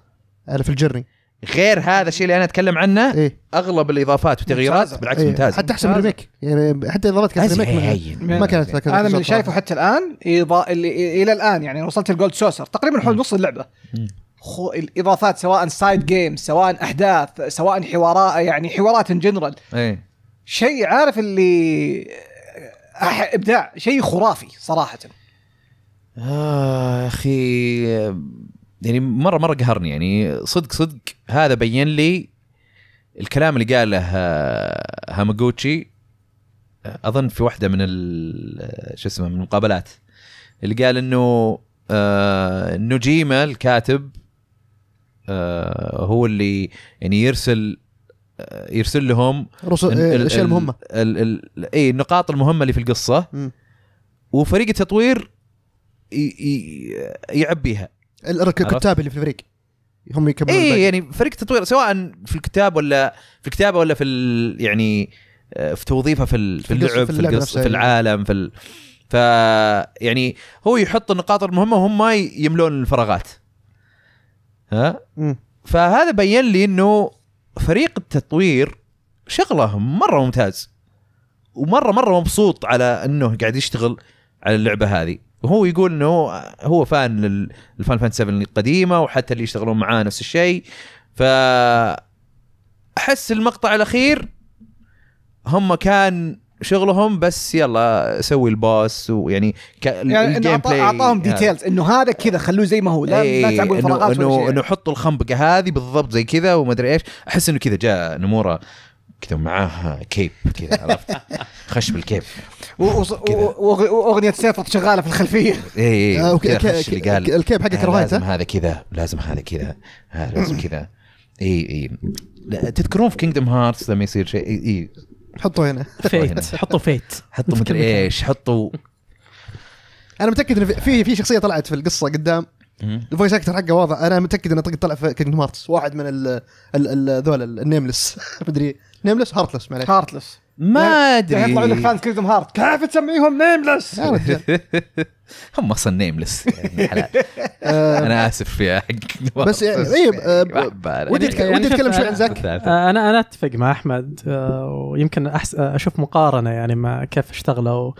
[SPEAKER 2] اللي في الجرني غير هذا الشيء اللي انا اتكلم عنه إيه؟ اغلب الاضافات والتغييرات بالعكس إيه؟ ممتازه حتى احسن
[SPEAKER 4] ريميك يعني حتى الاضافات كانت ريميك ما كانت انا من اللي
[SPEAKER 2] شايفه
[SPEAKER 3] حتى الان إضاء... اللي الى الان يعني وصلت الجولد سوسر تقريبا حول نص اللعبه خو... الاضافات سواء سايد جيم سواء احداث سواء حوارات يعني حوارات ان جنرال إيه؟ شيء عارف اللي أح... ابداع شيء خرافي صراحه
[SPEAKER 2] آه اخي يعني مره مره قهرني يعني صدق صدق هذا بين لي الكلام اللي قاله آه، هاماغوتشي آه، اظن في واحده من آه، شو اسمه من المقابلات اللي قال انه آه نوجيما الكاتب آه هو اللي يعني يرسل آه يرسل لهم إيه، الاشياء المهمه اي النقاط المهمه اللي في القصه م. وفريق التطوير يعبيها الكتاب
[SPEAKER 4] اللي في الفريق هم يكملون اي يعني
[SPEAKER 2] فريق تطوير سواء في الكتاب ولا في الكتابه ولا في ال يعني آه، في توظيفها في, في اللعب في, القصه في, في إيه. العالم في ال... ف يعني هو يحط النقاط المهمه وهم ما يملون الفراغات ها م. فهذا بين لي انه فريق التطوير شغله مره ممتاز ومره مره مبسوط على انه قاعد يشتغل على اللعبه هذه وهو يقول انه هو فان للفان فانتسي 7 القديمه وحتى اللي يشتغلون معاه نفس الشيء ف احس المقطع الاخير هم كان شغلهم بس يلا سوي الباس ويعني ك... يعني انه أعطى... اعطاهم ديتيلز
[SPEAKER 3] آه. انه هذا كذا خلوه زي ما هو لا, ايه لا تعبوا الفراغات انه
[SPEAKER 2] انه حطوا الخنبقه هذه بالضبط زي كذا وما ادري ايش احس انه كذا جاء نموره كذا معاها كيب كذا عرفت خش بالكيب
[SPEAKER 3] واغنيه سيطرة شغاله في الخلفيه اي
[SPEAKER 2] اي إيه. آه، اللي قال الكيب حقك آه، روايته لازم هذا كذا لازم هذا كذا آه، لازم كذا اي اي تذكرون في كينجدم هارتس لما يصير شيء اي, إي. حطوا هنا فيت حطوا فيت حطوا مدري ايش حطوا
[SPEAKER 4] انا متاكد ان في في شخصيه طلعت في القصه قدام الفويس اكتر حقه واضح انا متاكد انه طلع في كينج هارتس واحد من ال النيمليس ذول مدري نيملس هارتلس معليش هارتلس
[SPEAKER 3] ما ادري يطلعوا لك فانز كريدم هارت كيف تسميهم نيملس يا رجال
[SPEAKER 2] هم اصلا نيملس يعني حلال آه. انا اسف يا حق بس اي يعني، يعني آه، ودي ودي اتكلم شوي عن زك آه،
[SPEAKER 1] انا انا اتفق مع احمد ويمكن اشوف مقارنه يعني مع كيف اشتغلوا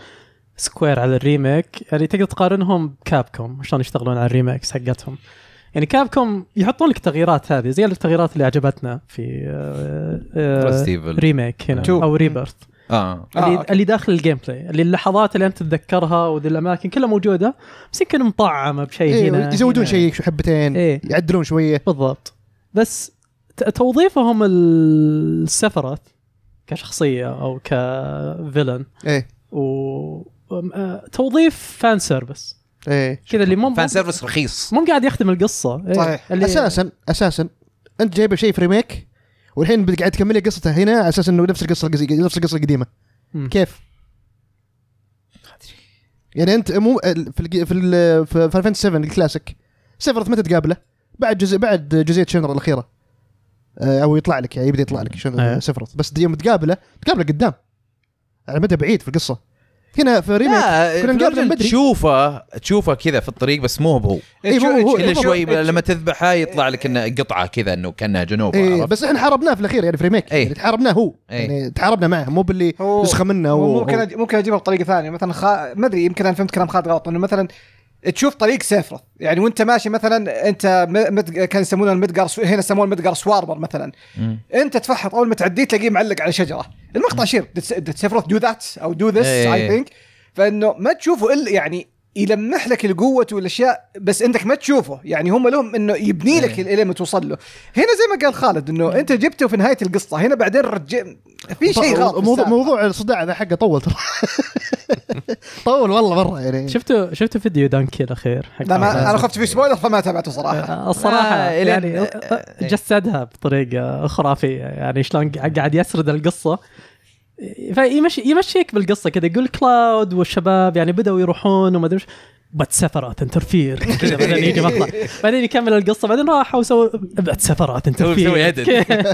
[SPEAKER 1] سكوير على الريميك يعني تقدر تقارنهم بكابكوم شلون يشتغلون على الريميكس حقتهم يعني كاب كوم يحطون لك تغييرات هذه زي التغييرات اللي عجبتنا في ريميك آه، آه، هنا او ريبيرث آه. اللي, آه. اللي داخل الجيم بلاي اللي اللحظات اللي انت تتذكرها وذي الاماكن كلها موجوده بس يمكن مطعمه بشيء إيه هنا يزودون شيء شو حبتين إيه. يعدلون شويه بالضبط بس توظيفهم السفرات كشخصيه او كفيلن ايه و آه، توظيف فان سيرفيس ايه كذا اللي مو فان سيرفس رخيص مو قاعد يخدم القصه إيه. صحيح اساسا
[SPEAKER 4] اساسا انت جايبه شيء في ريميك والحين قاعد تكمل لي قصته هنا على اساس انه نفس القصه نفس القصه القديمه مم. كيف؟ يعني انت مو في ال في ال في فان 7 الكلاسيك سيفرت متى تقابله؟ بعد جزء بعد جزئيه شنر الاخيره آه، او يطلع لك يعني يبدا يطلع لك شنر أه. سيفرت بس يوم تقابله تقابله قدام على يعني مدى بعيد في القصه هنا في ريميك كنا نقابله بدري
[SPEAKER 2] تشوفه تشوفه كذا في الطريق بس مو هو إيه هو الا إيه، شوي إيه، لما تذبحه يطلع لك انه قطعه كذا انه كانها جنوب إيه
[SPEAKER 4] بس احنا حاربناه في الاخير يعني في ريميك إيه يعني تحاربناه هو إيه يعني تحاربنا معه مو باللي نسخه منه ممكن
[SPEAKER 3] ممكن ممكن اجيبها بطريقه ثانيه مثلا خ... ما ادري يمكن انا فهمت كلام خالد غلط انه مثلا تشوف طريق سيفرث يعني وانت ماشي مثلا انت مد... كان يسمونه المدقر هنا يسمونه المدقر سواربر مثلا مم. انت تفحط اول ما تعدي تلاقيه معلق على شجره المقطع شير سيفرث دو ذات او دو ذس اي ثينك فانه ما تشوفه الا يعني يلمح لك القوة والاشياء بس انك ما تشوفه يعني هم لهم انه يبني لك إيه. ما توصل له هنا زي ما قال خالد انه إيه. انت جبته في نهايه القصه هنا بعدين رجع في شيء غلط موضوع, موضوع الصداع ذا حقه طول ترى
[SPEAKER 1] طول والله مره يعني شفتوا شفتوا فيديو دانكي الاخير حق لا ما آه، انا
[SPEAKER 3] خفت في سبويلر فما تابعته صراحه آه، الصراحه آه يعني آه،
[SPEAKER 1] جسدها بطريقه خرافيه يعني شلون قاعد يسرد القصه فيمشي يمشيك بالقصه كذا يقول كلاود والشباب يعني بداوا يروحون وما ادري بات سفرات انترفير كذا بعدين يجي مقطع بعدين يكمل القصه بعدين راحوا وسوى بات سفرات انترفير سوي ادت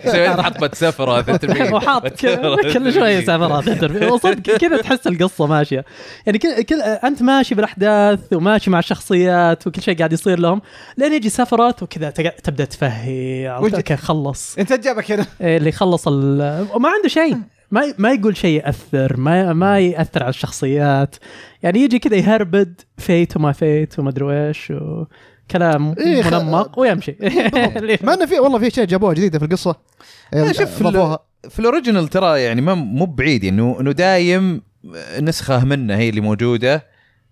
[SPEAKER 1] سوي حط
[SPEAKER 2] بات سفرات انترفير
[SPEAKER 1] وحاط كل شويه سفرات انترفير وصدق كذا تحس القصه ماشيه يعني كل, كل انت ماشي بالاحداث وماشي مع الشخصيات وكل شيء قاعد يصير لهم لين يجي سفرات وكذا تبدا تفهي اوكي خلص انت جابك هنا إيه، اللي خلص وما عنده شيء ما ما يقول شيء ياثر ما ما ياثر على الشخصيات يعني يجي كذا يهربد فيت وما فيت وما ادري ايش وكلام إيه منمق ويمشي مع انه في والله في اشياء جابوها جديده في القصه
[SPEAKER 2] شوف في الاوريجنال ترى يعني ما مو بعيد يعني انه يعني انه دايم نسخه منه هي اللي موجوده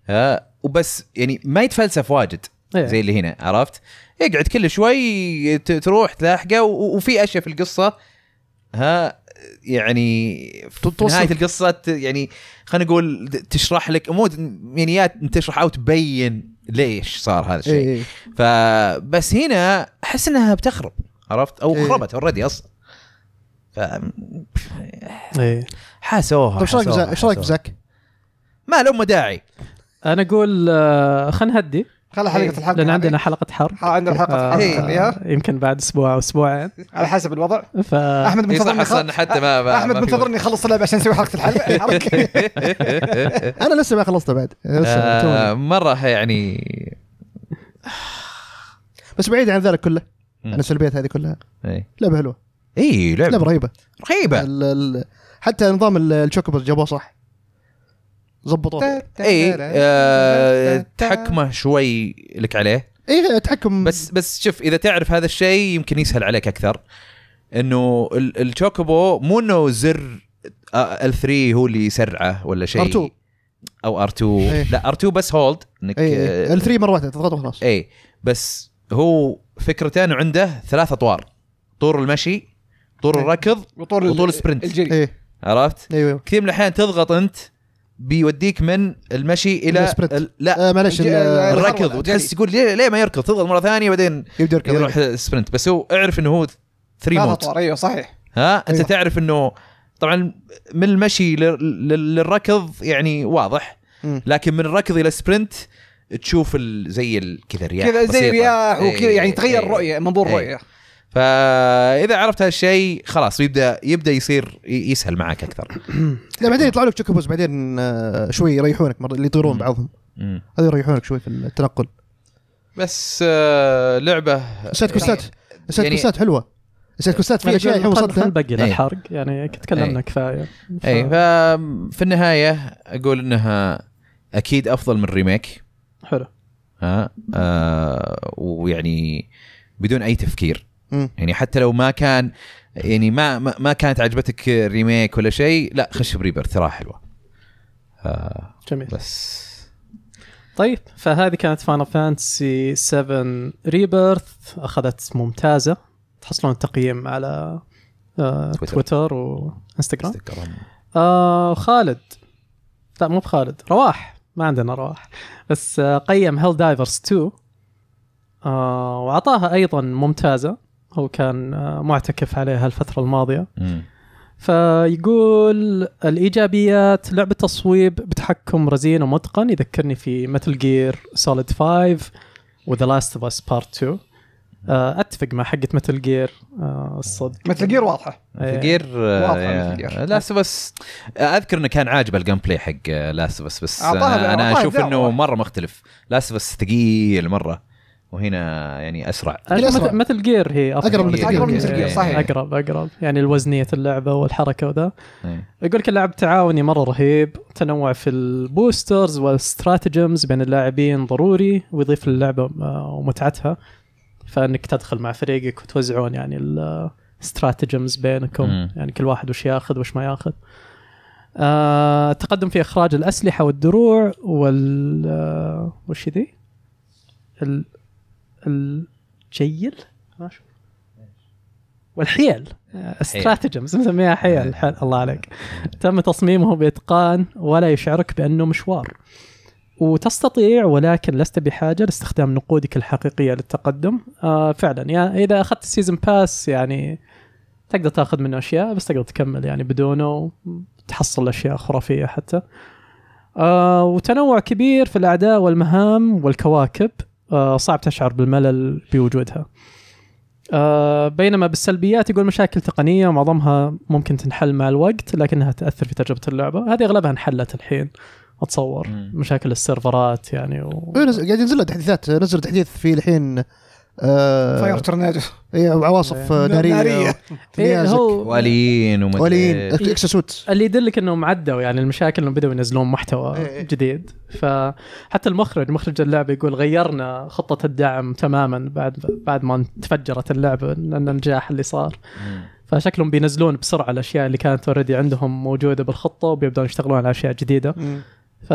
[SPEAKER 2] ها وبس يعني ما يتفلسف واجد إيه. زي اللي هنا عرفت؟ يقعد كل شوي تروح تلاحقه وفي اشياء في القصه ها يعني في نهايه القصه يعني خلينا نقول تشرح لك مو يعني يا تشرح او تبين ليش صار هذا الشيء إيه. فبس هنا احس انها بتخرب عرفت او إيه. خربت اوريدي اصلا ف إيه. حاسوها طيب ايش رايك ايش رايك ما له داعي انا اقول
[SPEAKER 1] آه، خلينا نهدي خلي حلقه إيه، الحلقة لان عندنا حلقه اه عندنا حلقه حرب إيه، يمكن بعد اسبوع او اسبوعين على حسب الوضع ف...
[SPEAKER 4] احمد منتظرني اصلا حتى
[SPEAKER 3] ما, ما احمد منتظرني اخلص اللعبه عشان اسوي حلقه الحرق
[SPEAKER 2] انا
[SPEAKER 4] لسه ما خلصتها بعد لسه
[SPEAKER 2] مره آه، يعني
[SPEAKER 4] بس بعيد عن ذلك كله عن السلبيات هذه كلها إيه. لعبه حلوه
[SPEAKER 2] اي لعبه لعبه رهيبه
[SPEAKER 4] رهيبه حتى نظام الشوكبر جابوه صح ظبطوه اي
[SPEAKER 2] آه، تحكمه شوي لك عليه اي تحكم بس بس شوف اذا تعرف هذا الشيء يمكن يسهل عليك اكثر انه التشوكوبو مو انه زر ال3 آه، هو اللي يسرعه ولا شيء ار2 او ار2 إيه. لا ار2 بس هولد انك ال3 إيه، إيه. آه، مره واحده تضغط وخلاص اي بس هو فكرته انه عنده ثلاث اطوار طور المشي طور الركض وطور, السبرنت الجري عرفت؟ أيوة،, ايوه كثير من الاحيان تضغط انت بيوديك من المشي الى السبرنت. لا آه
[SPEAKER 3] معلش آه، الركض وتحس
[SPEAKER 2] يعني تقول ليه ليه ما يركض تضغط مره ثانيه وبعدين يبدا يركض يروح سبرنت بس هو اعرف انه هو 3 مود ايوه صحيح ها انت أيوه. تعرف انه طبعا من المشي للركض يعني واضح لكن من الركض الى السبرنت تشوف زي كذا الرياح كذا زي الرياح وكذا يعني إيه، تغير الرؤيه إيه، منظور الرؤيه إيه. فاذا عرفت هالشيء خلاص يبدا يبدا يصير يسهل معك اكثر
[SPEAKER 4] لا بعدين يطلع لك تشوكوبوز بعدين آه، شوي يريحونك اللي يطيرون بعضهم هذا يريحونك شوي في التنقل
[SPEAKER 2] بس آه، لعبه سيت كوستات يعني-, يعني كوستات حلوه سيت كوستات في اشياء حلوه صدق
[SPEAKER 1] للحرق يعني تكلمنا كفايه ف... اي
[SPEAKER 2] ففي النهايه اقول انها اكيد افضل من ريميك حلو ها آه ويعني بدون اي تفكير م. يعني حتى لو ما كان يعني ما ما كانت عجبتك ريميك ولا شيء لا خش بريبر ترى حلوه آه جميل بس طيب
[SPEAKER 1] فهذه كانت فاينل فانتسي 7 ريبيرث اخذت ممتازه تحصلون التقييم على آه تويتر, تويتر وانستغرام آه خالد لا مو بخالد رواح ما عندنا رواح بس آه قيم هيل دايفرز 2 آه واعطاها ايضا ممتازه هو كان آه، معتكف عليها الفترة الماضية فيقول الإيجابيات لعبة تصويب بتحكم رزين ومتقن يذكرني في متل جير سوليد 5 وذا لاست اوف اس بارت 2 اتفق مع حقه متل جير آه، الصدق متل جير واضحه متل جير
[SPEAKER 2] لاست اوف اس اذكر انه كان عاجبه الجيم بلاي حق لاست اوف اس بس انا اشوف انه مره مختلف لاست اوف اس ثقيل مره وهنا يعني اسرع
[SPEAKER 1] مثل جير هي اقرب من اقرب من جير إيه، صحيح اقرب اقرب يعني الوزنيه اللعبه والحركه وذا إيه. يقول لك اللعب تعاوني مره رهيب تنوع في البوسترز والستراتيجمز بين اللاعبين ضروري ويضيف للعبه آه، ومتعتها فانك تدخل مع فريقك وتوزعون يعني الاستراتيجمز بينكم م. يعني كل واحد وش ياخذ وش ما ياخذ آه، التقدم في اخراج الاسلحه والدروع وال آه، وش ذي؟ الجيل والحيل استراتيجمز نسميها حيل إيه. حل. الله عليك تم تصميمه باتقان ولا يشعرك بانه مشوار وتستطيع ولكن لست بحاجه لاستخدام نقودك الحقيقيه للتقدم آه فعلا يعني اذا اخذت السيزون باس يعني تقدر تاخذ منه اشياء بس تقدر تكمل يعني بدونه تحصل اشياء خرافيه حتى آه وتنوع كبير في الاعداء والمهام والكواكب آه، صعب تشعر بالملل بوجودها آه، بينما بالسلبيات يقول مشاكل تقنية معظمها ممكن تنحل مع الوقت لكنها تأثر في تجربة اللعبة هذه أغلبها انحلت الحين اتصور مشاكل السيرفرات يعني و...
[SPEAKER 4] إيه، قاعد ينزل تحديثات نزل تحديث في الحين آه، فاير تورنادو اي
[SPEAKER 1] وعواصف إيه. آه،
[SPEAKER 2] ناريه, نارية. إيه، واليين واليين
[SPEAKER 1] اكسسوت اللي يدلك انهم عدوا يعني المشاكل انهم بداوا ينزلون محتوى إيه، جديد فحتى المخرج مخرج اللعبه يقول غيرنا خطه الدعم تماما بعد بعد ما تفجرت اللعبه لان النجاح اللي صار فشكلهم بينزلون بسرعه الاشياء اللي كانت اوريدي عندهم موجوده بالخطه وبيبدأون يشتغلون على اشياء جديده ف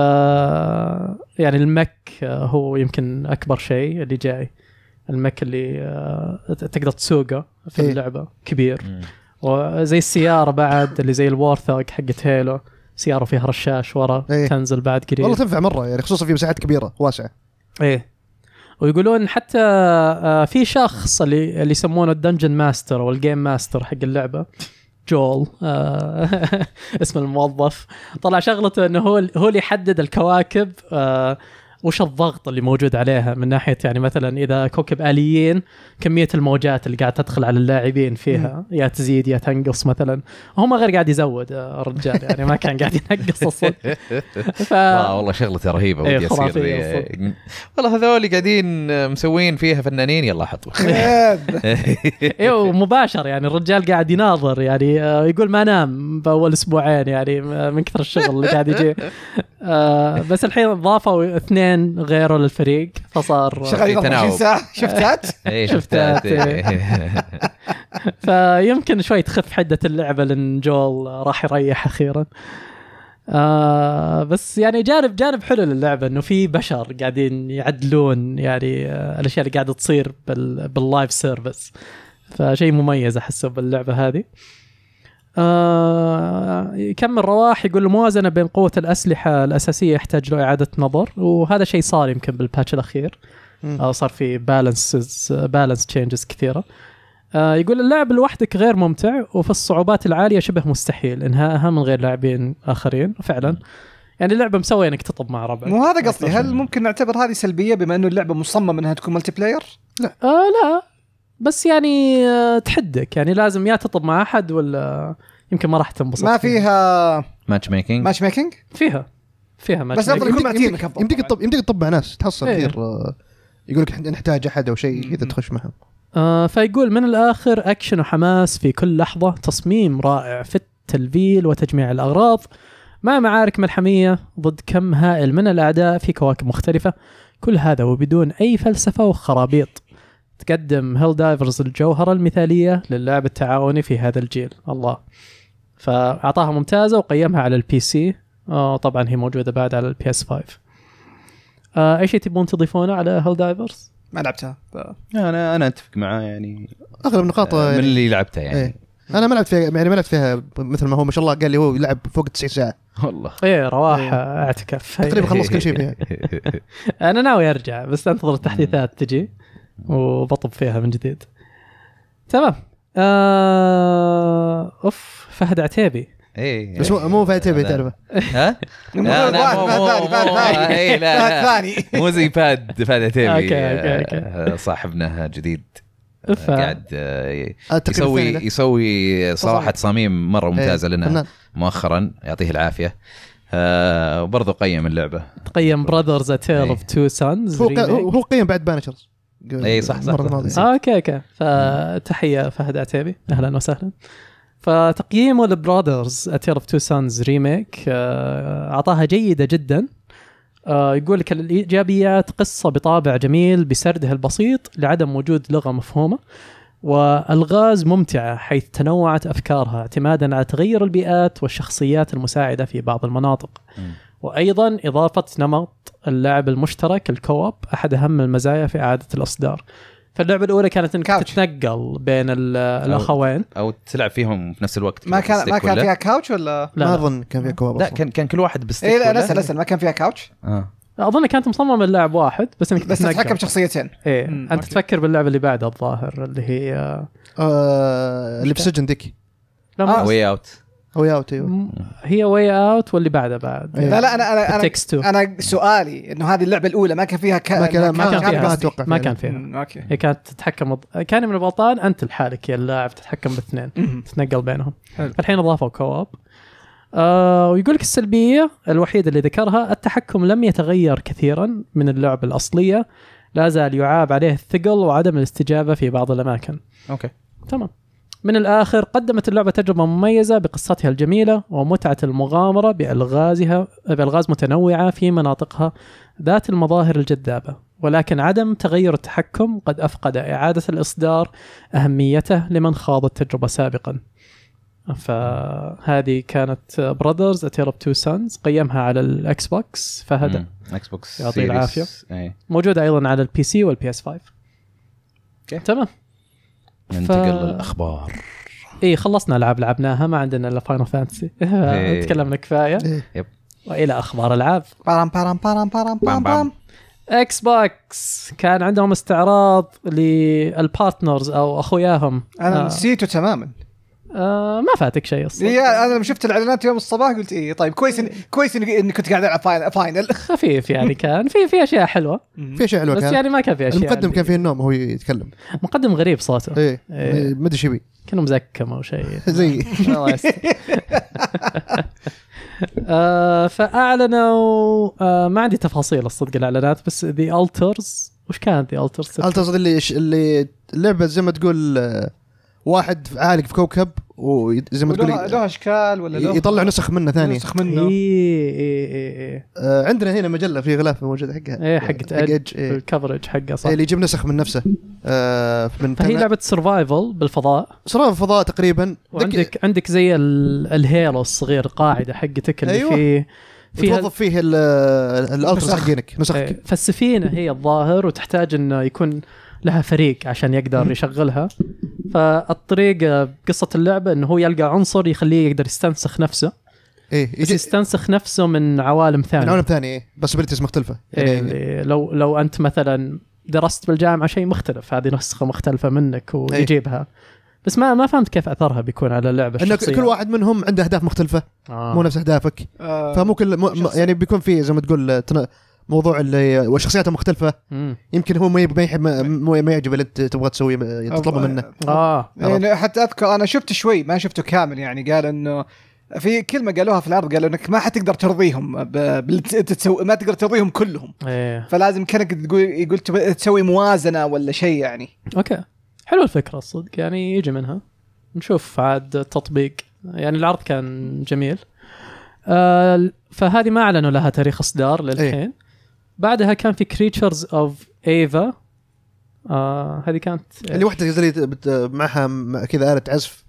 [SPEAKER 1] يعني المك هو يمكن اكبر شيء اللي جاي المك اللي آه، تقدر تسوقه في إيه. اللعبه كبير مم. وزي السياره بعد اللي زي الورثق حقت هيلو سياره فيها رشاش ورا إيه. تنزل بعد قريب والله تنفع مره يعني خصوصا في مساحات
[SPEAKER 4] كبيره واسعه
[SPEAKER 1] ايه ويقولون حتى آه، في شخص اللي اللي يسمونه الدنجن ماستر او الجيم ماستر حق اللعبه جول آه، اسم الموظف طلع شغلته انه هو هو اللي يحدد الكواكب وش الضغط اللي موجود عليها من ناحيه يعني مثلا اذا كوكب اليين كميه الموجات اللي قاعد تدخل على اللاعبين فيها يا تزيد يا تنقص مثلا هم غير قاعد يزود آه، الرجال
[SPEAKER 2] يعني ما كان قاعد ينقص اصلا ف... والله شغلته رهيبه إيه، ودي إيه اصير والله هذول قاعدين آه، مسوين فيها فنانين يلا حطوا
[SPEAKER 1] ايوه مباشر يعني الرجال قاعد يناظر يعني آه، يقول ما نام باول اسبوعين يعني من كثر الشغل اللي قاعد يجي بس الحين ضافوا اثنين اثنين غيروا للفريق فصار شغالين 24 ساعه شفتات؟ اي شفتات إيه. إيه. فيمكن شوي تخف حده اللعبه لان جول راح يريح اخيرا آه بس يعني جانب جانب حلو للعبه انه في بشر قاعدين يعدلون يعني آه الاشياء اللي قاعده تصير باللايف سيرفيس فشيء مميز احسه باللعبه هذه يكمل آه، رواح يقول الموازنه بين قوه الاسلحه الاساسيه يحتاج له اعاده نظر وهذا شيء صار يمكن بالباتش الاخير أو آه، صار في بالانسز بالانس تشينجز كثيره آه، يقول اللعب لوحدك غير ممتع وفي الصعوبات العاليه شبه مستحيل انهائها من غير لاعبين
[SPEAKER 3] اخرين فعلا يعني اللعبه مسويه انك تطب مع ربعك مو هذا يعني قصدي هل ممكن نعتبر هذه سلبيه بما انه اللعبه مصممه انها تكون ملتي بلاير؟
[SPEAKER 1] لا آه لا بس يعني آه، تحدك يعني لازم يا تطب مع احد ولا يمكن ما راح تنبسط ما فيها ماتش ميكنج ماتش ميكنج فيها فيها ماتش بس افضل يكون مع تيمك
[SPEAKER 4] يمديك تطب يمديك تطب مع ناس تحصل إيه. كثير آه، يقول لك نحتاج احد او شيء اذا تخش معهم
[SPEAKER 1] آه فيقول من الاخر اكشن وحماس في كل لحظه تصميم رائع في التلفيل وتجميع الاغراض مع معارك ملحميه ضد كم هائل من الاعداء في كواكب مختلفه كل هذا وبدون اي فلسفه وخرابيط تقدم هيل دايفرز الجوهره المثاليه للاعب التعاوني في هذا الجيل الله فاعطاها ممتازه وقيمها على البي سي آه، طبعا هي موجوده بعد على البي اس 5 اي شيء تبون تضيفونه على هيل دايفرز؟ ما لعبتها ف...
[SPEAKER 2] انا انا اتفق معاه يعني اغلب النقاط آه، يعني... من اللي لعبتها يعني ايه.
[SPEAKER 4] انا ما لعبت فيها يعني ما لعبت فيها مثل ما هو ما شاء الله قال لي هو يلعب فوق 90 ساعه
[SPEAKER 1] والله ايه رواح ايه. اعتكف تقريبا خلص كل شيء فيها انا ناوي ارجع بس انتظر التحديثات تجي وبطب فيها من جديد تمام آه... اوف فهد عتيبي ايه, إيه. بس مو فهد
[SPEAKER 2] عتيبي تعرفه ها؟ لا لا مو فهد ثاني فهد ثاني إيه، فهد ثاني مو زي فهد فهد عتيبي اوكي اوكي اوكي آه، آه، صاحبنا جديد آه، قاعد يسوي يسوي صراحه تصاميم مره إيه، ممتازه لنا مؤخرا يعطيه العافيه وبرضه قيم اللعبه
[SPEAKER 1] تقيم براذرز ا تيل اوف تو سانز هو هو قيم بعد بانشرز
[SPEAKER 2] اي صح صح, صح, صح, صح.
[SPEAKER 1] آه اوكي اوكي فتحيه فهد عتيبي اهلا وسهلا فتقييمه لبرادرز اتير اوف تو سانز ريميك اعطاها جيده جدا آه، يقول لك الايجابيات قصه بطابع جميل بسردها البسيط لعدم وجود لغه مفهومه والغاز ممتعه حيث تنوعت افكارها اعتمادا على تغير البيئات والشخصيات المساعده في بعض المناطق وايضا اضافه نمط اللعب المشترك الكوب احد اهم المزايا في اعاده الاصدار فاللعبه الاولى كانت انك كاوتش. تتنقل بين
[SPEAKER 2] الاخوين أو, او تلعب فيهم في نفس الوقت ما كان ما كان فيها
[SPEAKER 3] كاوتش ولا لا ما اظن كان فيها كوب لا كان كان كل واحد بستيك إيه لا اسال اسال ما كان فيها كاوتش آه. اظن كانت مصممه للاعب
[SPEAKER 1] واحد بس انك بس تتحكم بشخصيتين ايه انت أوكي. تفكر باللعبه اللي بعدها الظاهر اللي هي
[SPEAKER 4] آه اللي بسجن ديكي لا وي اوت آه. واي اوت ايوه هي
[SPEAKER 1] واي اوت واللي بعدها بعد
[SPEAKER 2] إيه.
[SPEAKER 3] لا لا انا انا انا, أنا سؤالي انه هذه اللعبه الاولى ما كان فيها ما كان, ما كان, فيها ما ما كان فيها اوكي
[SPEAKER 1] هي كانت تتحكم كان من الغلطان انت لحالك يا اللاعب تتحكم باثنين تتنقل بينهم حلو. الحين اضافوا كواب آه ويقول لك السلبيه الوحيده اللي ذكرها التحكم لم يتغير كثيرا من اللعبه الاصليه لا زال يعاب عليه الثقل وعدم الاستجابه في بعض الاماكن اوكي تمام من الآخر قدمت اللعبة تجربة مميزة بقصتها الجميلة ومتعة المغامرة بألغازها بألغاز متنوعة في مناطقها ذات المظاهر الجذابة ولكن عدم تغير التحكم قد أفقد إعادة الإصدار أهميته لمن خاض التجربة سابقا فهذه كانت براذرز اتيرب تو سانز قيمها على الاكس بوكس فهد اكس بوكس يعطيه العافيه موجوده ايضا على البي سي والبي اس 5 تمام ننتقل ف...
[SPEAKER 2] للاخبار
[SPEAKER 1] اي خلصنا العاب لعبناها ما عندنا الا فاينل فانتسي تكلمنا كفايه إيه. والى اخبار العاب
[SPEAKER 3] بارام بارام بارام بارام بارام بارام
[SPEAKER 1] اكس بوكس كان عندهم استعراض للبارتنرز او اخوياهم
[SPEAKER 3] انا آه. نسيته تماما آه ما
[SPEAKER 1] فاتك شيء اصلا
[SPEAKER 3] يا انا لما شفت الاعلانات يوم الصباح قلت ايه طيب كويس إن إيه. كويس اني إن كنت قاعد العب فاينل خفيف آه، يعني كان في في اشياء حلوه
[SPEAKER 4] في اشياء حلوه بس كان. يعني ما كان في اشياء المقدم كان فيه النوم وهو يتكلم مقدم غريب صوته ايه, إيه.
[SPEAKER 1] ما ادري ايش كانه مزكم او شيء زي آه، فاعلنوا آه، ما عندي تفاصيل الصدق الاعلانات بس ذا الترز وش كانت ذا الترز؟ الترز اللي اللي لعبه زي ما تقول آه
[SPEAKER 4] واحد عالق في كوكب وزي ما تقول له
[SPEAKER 3] اشكال ولا له يطلع نسخ منه ثاني نسخ منه اي اي اي
[SPEAKER 4] آه، عندنا هنا مجله في غلاف موجود حقها اي حقت حق ايدج إيه. الكفرج حقه صح إيه، اللي يجيب نسخ من
[SPEAKER 1] نفسه آه من فهي لعبه
[SPEAKER 4] سرفايفل
[SPEAKER 1] بالفضاء سرفايفل بالفضاء تقريبا وعندك عندك زي الهيلو الصغير قاعده حقتك اللي أيوة. فيه فيها توظف فيه الالتراس حقينك نسخك إيه، فالسفينه هي الظاهر وتحتاج انه يكون لها فريق عشان يقدر يشغلها فالطريقه آه، بقصه اللعبه انه هو يلقى عنصر يخليه يقدر يستنسخ نفسه ايه بس يستنسخ نفسه من عوالم ثانيه من عوالم ثانيه بس إيه. بريتس مختلفه يعني إيه, يعني لو لو انت مثلا درست بالجامعه شيء مختلف هذه نسخه مختلفه منك إيه. ويجيبها بس ما ما فهمت كيف اثرها بيكون على اللعبه انك كل واحد
[SPEAKER 4] منهم عنده اهداف مختلفه آه. مو نفس اهدافك آه. فمو كل م... يعني بيكون في زي ما تقول تن... موضوع اللي وشخصياته مختلفه مم. يمكن هو ما ما يحب ما يعجبه اللي تبغى تسوي تطلبه منه اه,
[SPEAKER 3] آه. يعني حتى اذكر انا شفت شوي ما شفته كامل يعني قال انه في كلمه قالوها في العرض قالوا انك ما حتقدر ترضيهم بتسوي ما تقدر ترضيهم كلهم إيه. فلازم كانك تقول يقول تسوي موازنه ولا شيء يعني اوكي حلوه الفكره الصدق
[SPEAKER 1] يعني يجي منها نشوف عاد تطبيق يعني العرض كان جميل آه فهذه ما اعلنوا لها تاريخ اصدار للحين إيه. بعدها كان في كريتشرز اوف ايفا هذه كانت اللي وحده
[SPEAKER 4] زي معها كذا آلة عزف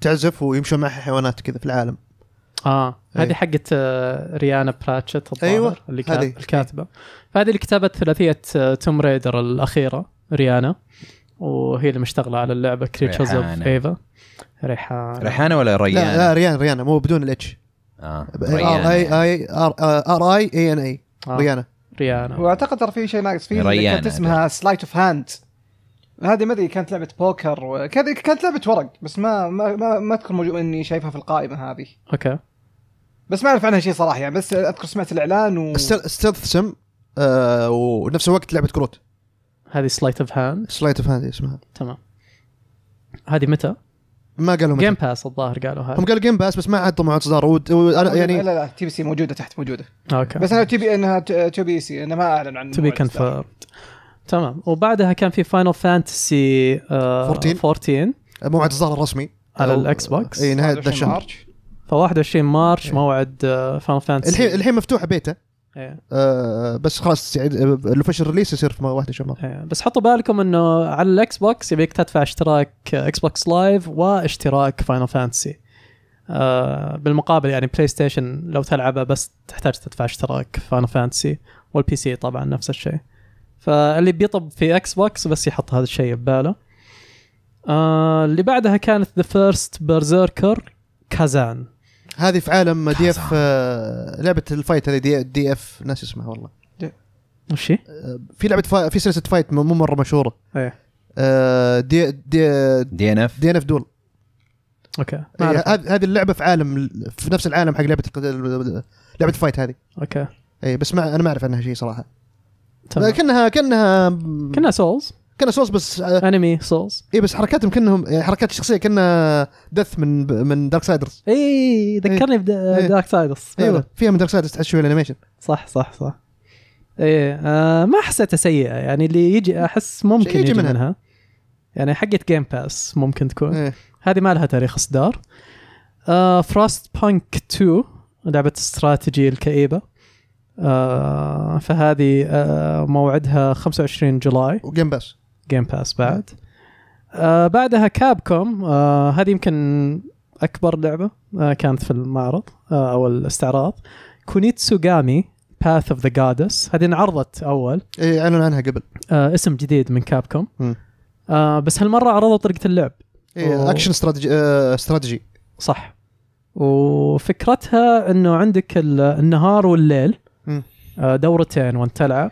[SPEAKER 4] تعزف ويمشون معها حيوانات كذا في العالم اه إيه.
[SPEAKER 1] هذه حقت آه، ريانا براتشت الظاهر أيوة. اللي كانت هذه. الكاتبه فهذه اللي كتبت ثلاثيه توم آه، ريدر الاخيره ريانا وهي اللي مشتغله على اللعبه كريتشرز اوف ايفا ريحانه ريحانه ولا ريانا؟ لا, لا ريانا ريانا مو بدون الاتش اه
[SPEAKER 3] اي ار اي اي ان اي ريانا ريانا واعتقد ترى في شيء ناقص في كانت اسمها سلايت اوف هاند هذه ما ادري كانت لعبه بوكر كانت لعبه ورق بس ما ما ما, ما اذكر موجود اني شايفها في القائمه هذه اوكي بس ما اعرف عنها شيء صراحه يعني بس اذكر سمعت الاعلان و ستيلث سم آه ونفس
[SPEAKER 4] الوقت لعبه كروت هذه سلايت اوف هاند سلايت اوف هاند اسمها تمام هذه متى؟
[SPEAKER 3] ما قالوا جيم باس الظاهر قالوا هذا هم
[SPEAKER 4] قالوا جيم باس بس ما عاد طمعوا اصدار انا يعني لا
[SPEAKER 3] لا تي بي سي موجوده تحت موجوده اوكي بس انا تي بي انها تو بي سي انا ما اعلن عن تو بي كونفيرمد
[SPEAKER 1] تمام وبعدها كان في فاينل فانتسي 14 14 موعد اصدار الرسمي على الاكس بوكس اي نهايه الشهر ف 21 مارش إيه. موعد فاينل آه، فانتسي الحين الحين مفتوحه بيتا
[SPEAKER 4] إيه. آه،, آه بس خلاص يعني، آه، لوفيشن ريليس يصير في واحده شمال إيه.
[SPEAKER 1] بس حطوا بالكم انه على الاكس بوكس يبيك تدفع اشتراك اكس بوكس لايف واشتراك فاينل فانتسي آه بالمقابل يعني بلاي ستيشن لو تلعبه بس تحتاج تدفع اشتراك فاينل فانتسي والبي سي طبعا نفس الشيء فاللي بيطب في اكس بوكس بس يحط هذا الشيء بباله آه اللي بعدها كانت ذا فيرست برزيركر كازان هذه في عالم دي
[SPEAKER 4] اف آه، لعبه الفايت هذه دي, دي اف ناس اسمها والله وش آه، في لعبه في سلسله فايت مو مره مشهوره ايه آه، دي دي دي ان اف دي ان اف دول اوكي إيه، هذه اللعبه في عالم في نفس العالم حق لعبه لعبه فايت هذه اوكي اي بس ما انا ما اعرف عنها شيء صراحه
[SPEAKER 1] كانها كانها كانها سولز
[SPEAKER 4] كنا سولز بس آه، انمي سولز اي بس حركاتهم كانهم حركات الشخصيه كنا دث من من دارك سايدرز اي ذكرني بدارك
[SPEAKER 1] سايدرز إيه. ايوه فيها من دارك سايدرز تحس شويه الانيميشن صح صح صح ايه آه ما حسيتها سيئه يعني اللي يجي احس ممكن يجي, يجي منها. منها يعني حقت جيم باس ممكن تكون إيه. هذه ما لها تاريخ اصدار آه بانك 2 لعبه استراتيجي الكئيبه آه فهذه آه موعدها 25 جولاي وجيم باس جيم باس بعد آه بعدها كاب آه هذه يمكن اكبر لعبه آه كانت في المعرض آه او الاستعراض كونيتسو جامي باث اوف ذا جادس هذه انعرضت اول اي اعلن عنها قبل آه اسم جديد من كوم آه بس هالمره عرضوا طريقه اللعب إيه اكشن استراتيجي آه استراتيجي صح وفكرتها انه عندك النهار والليل آه دورتين وانت تلعب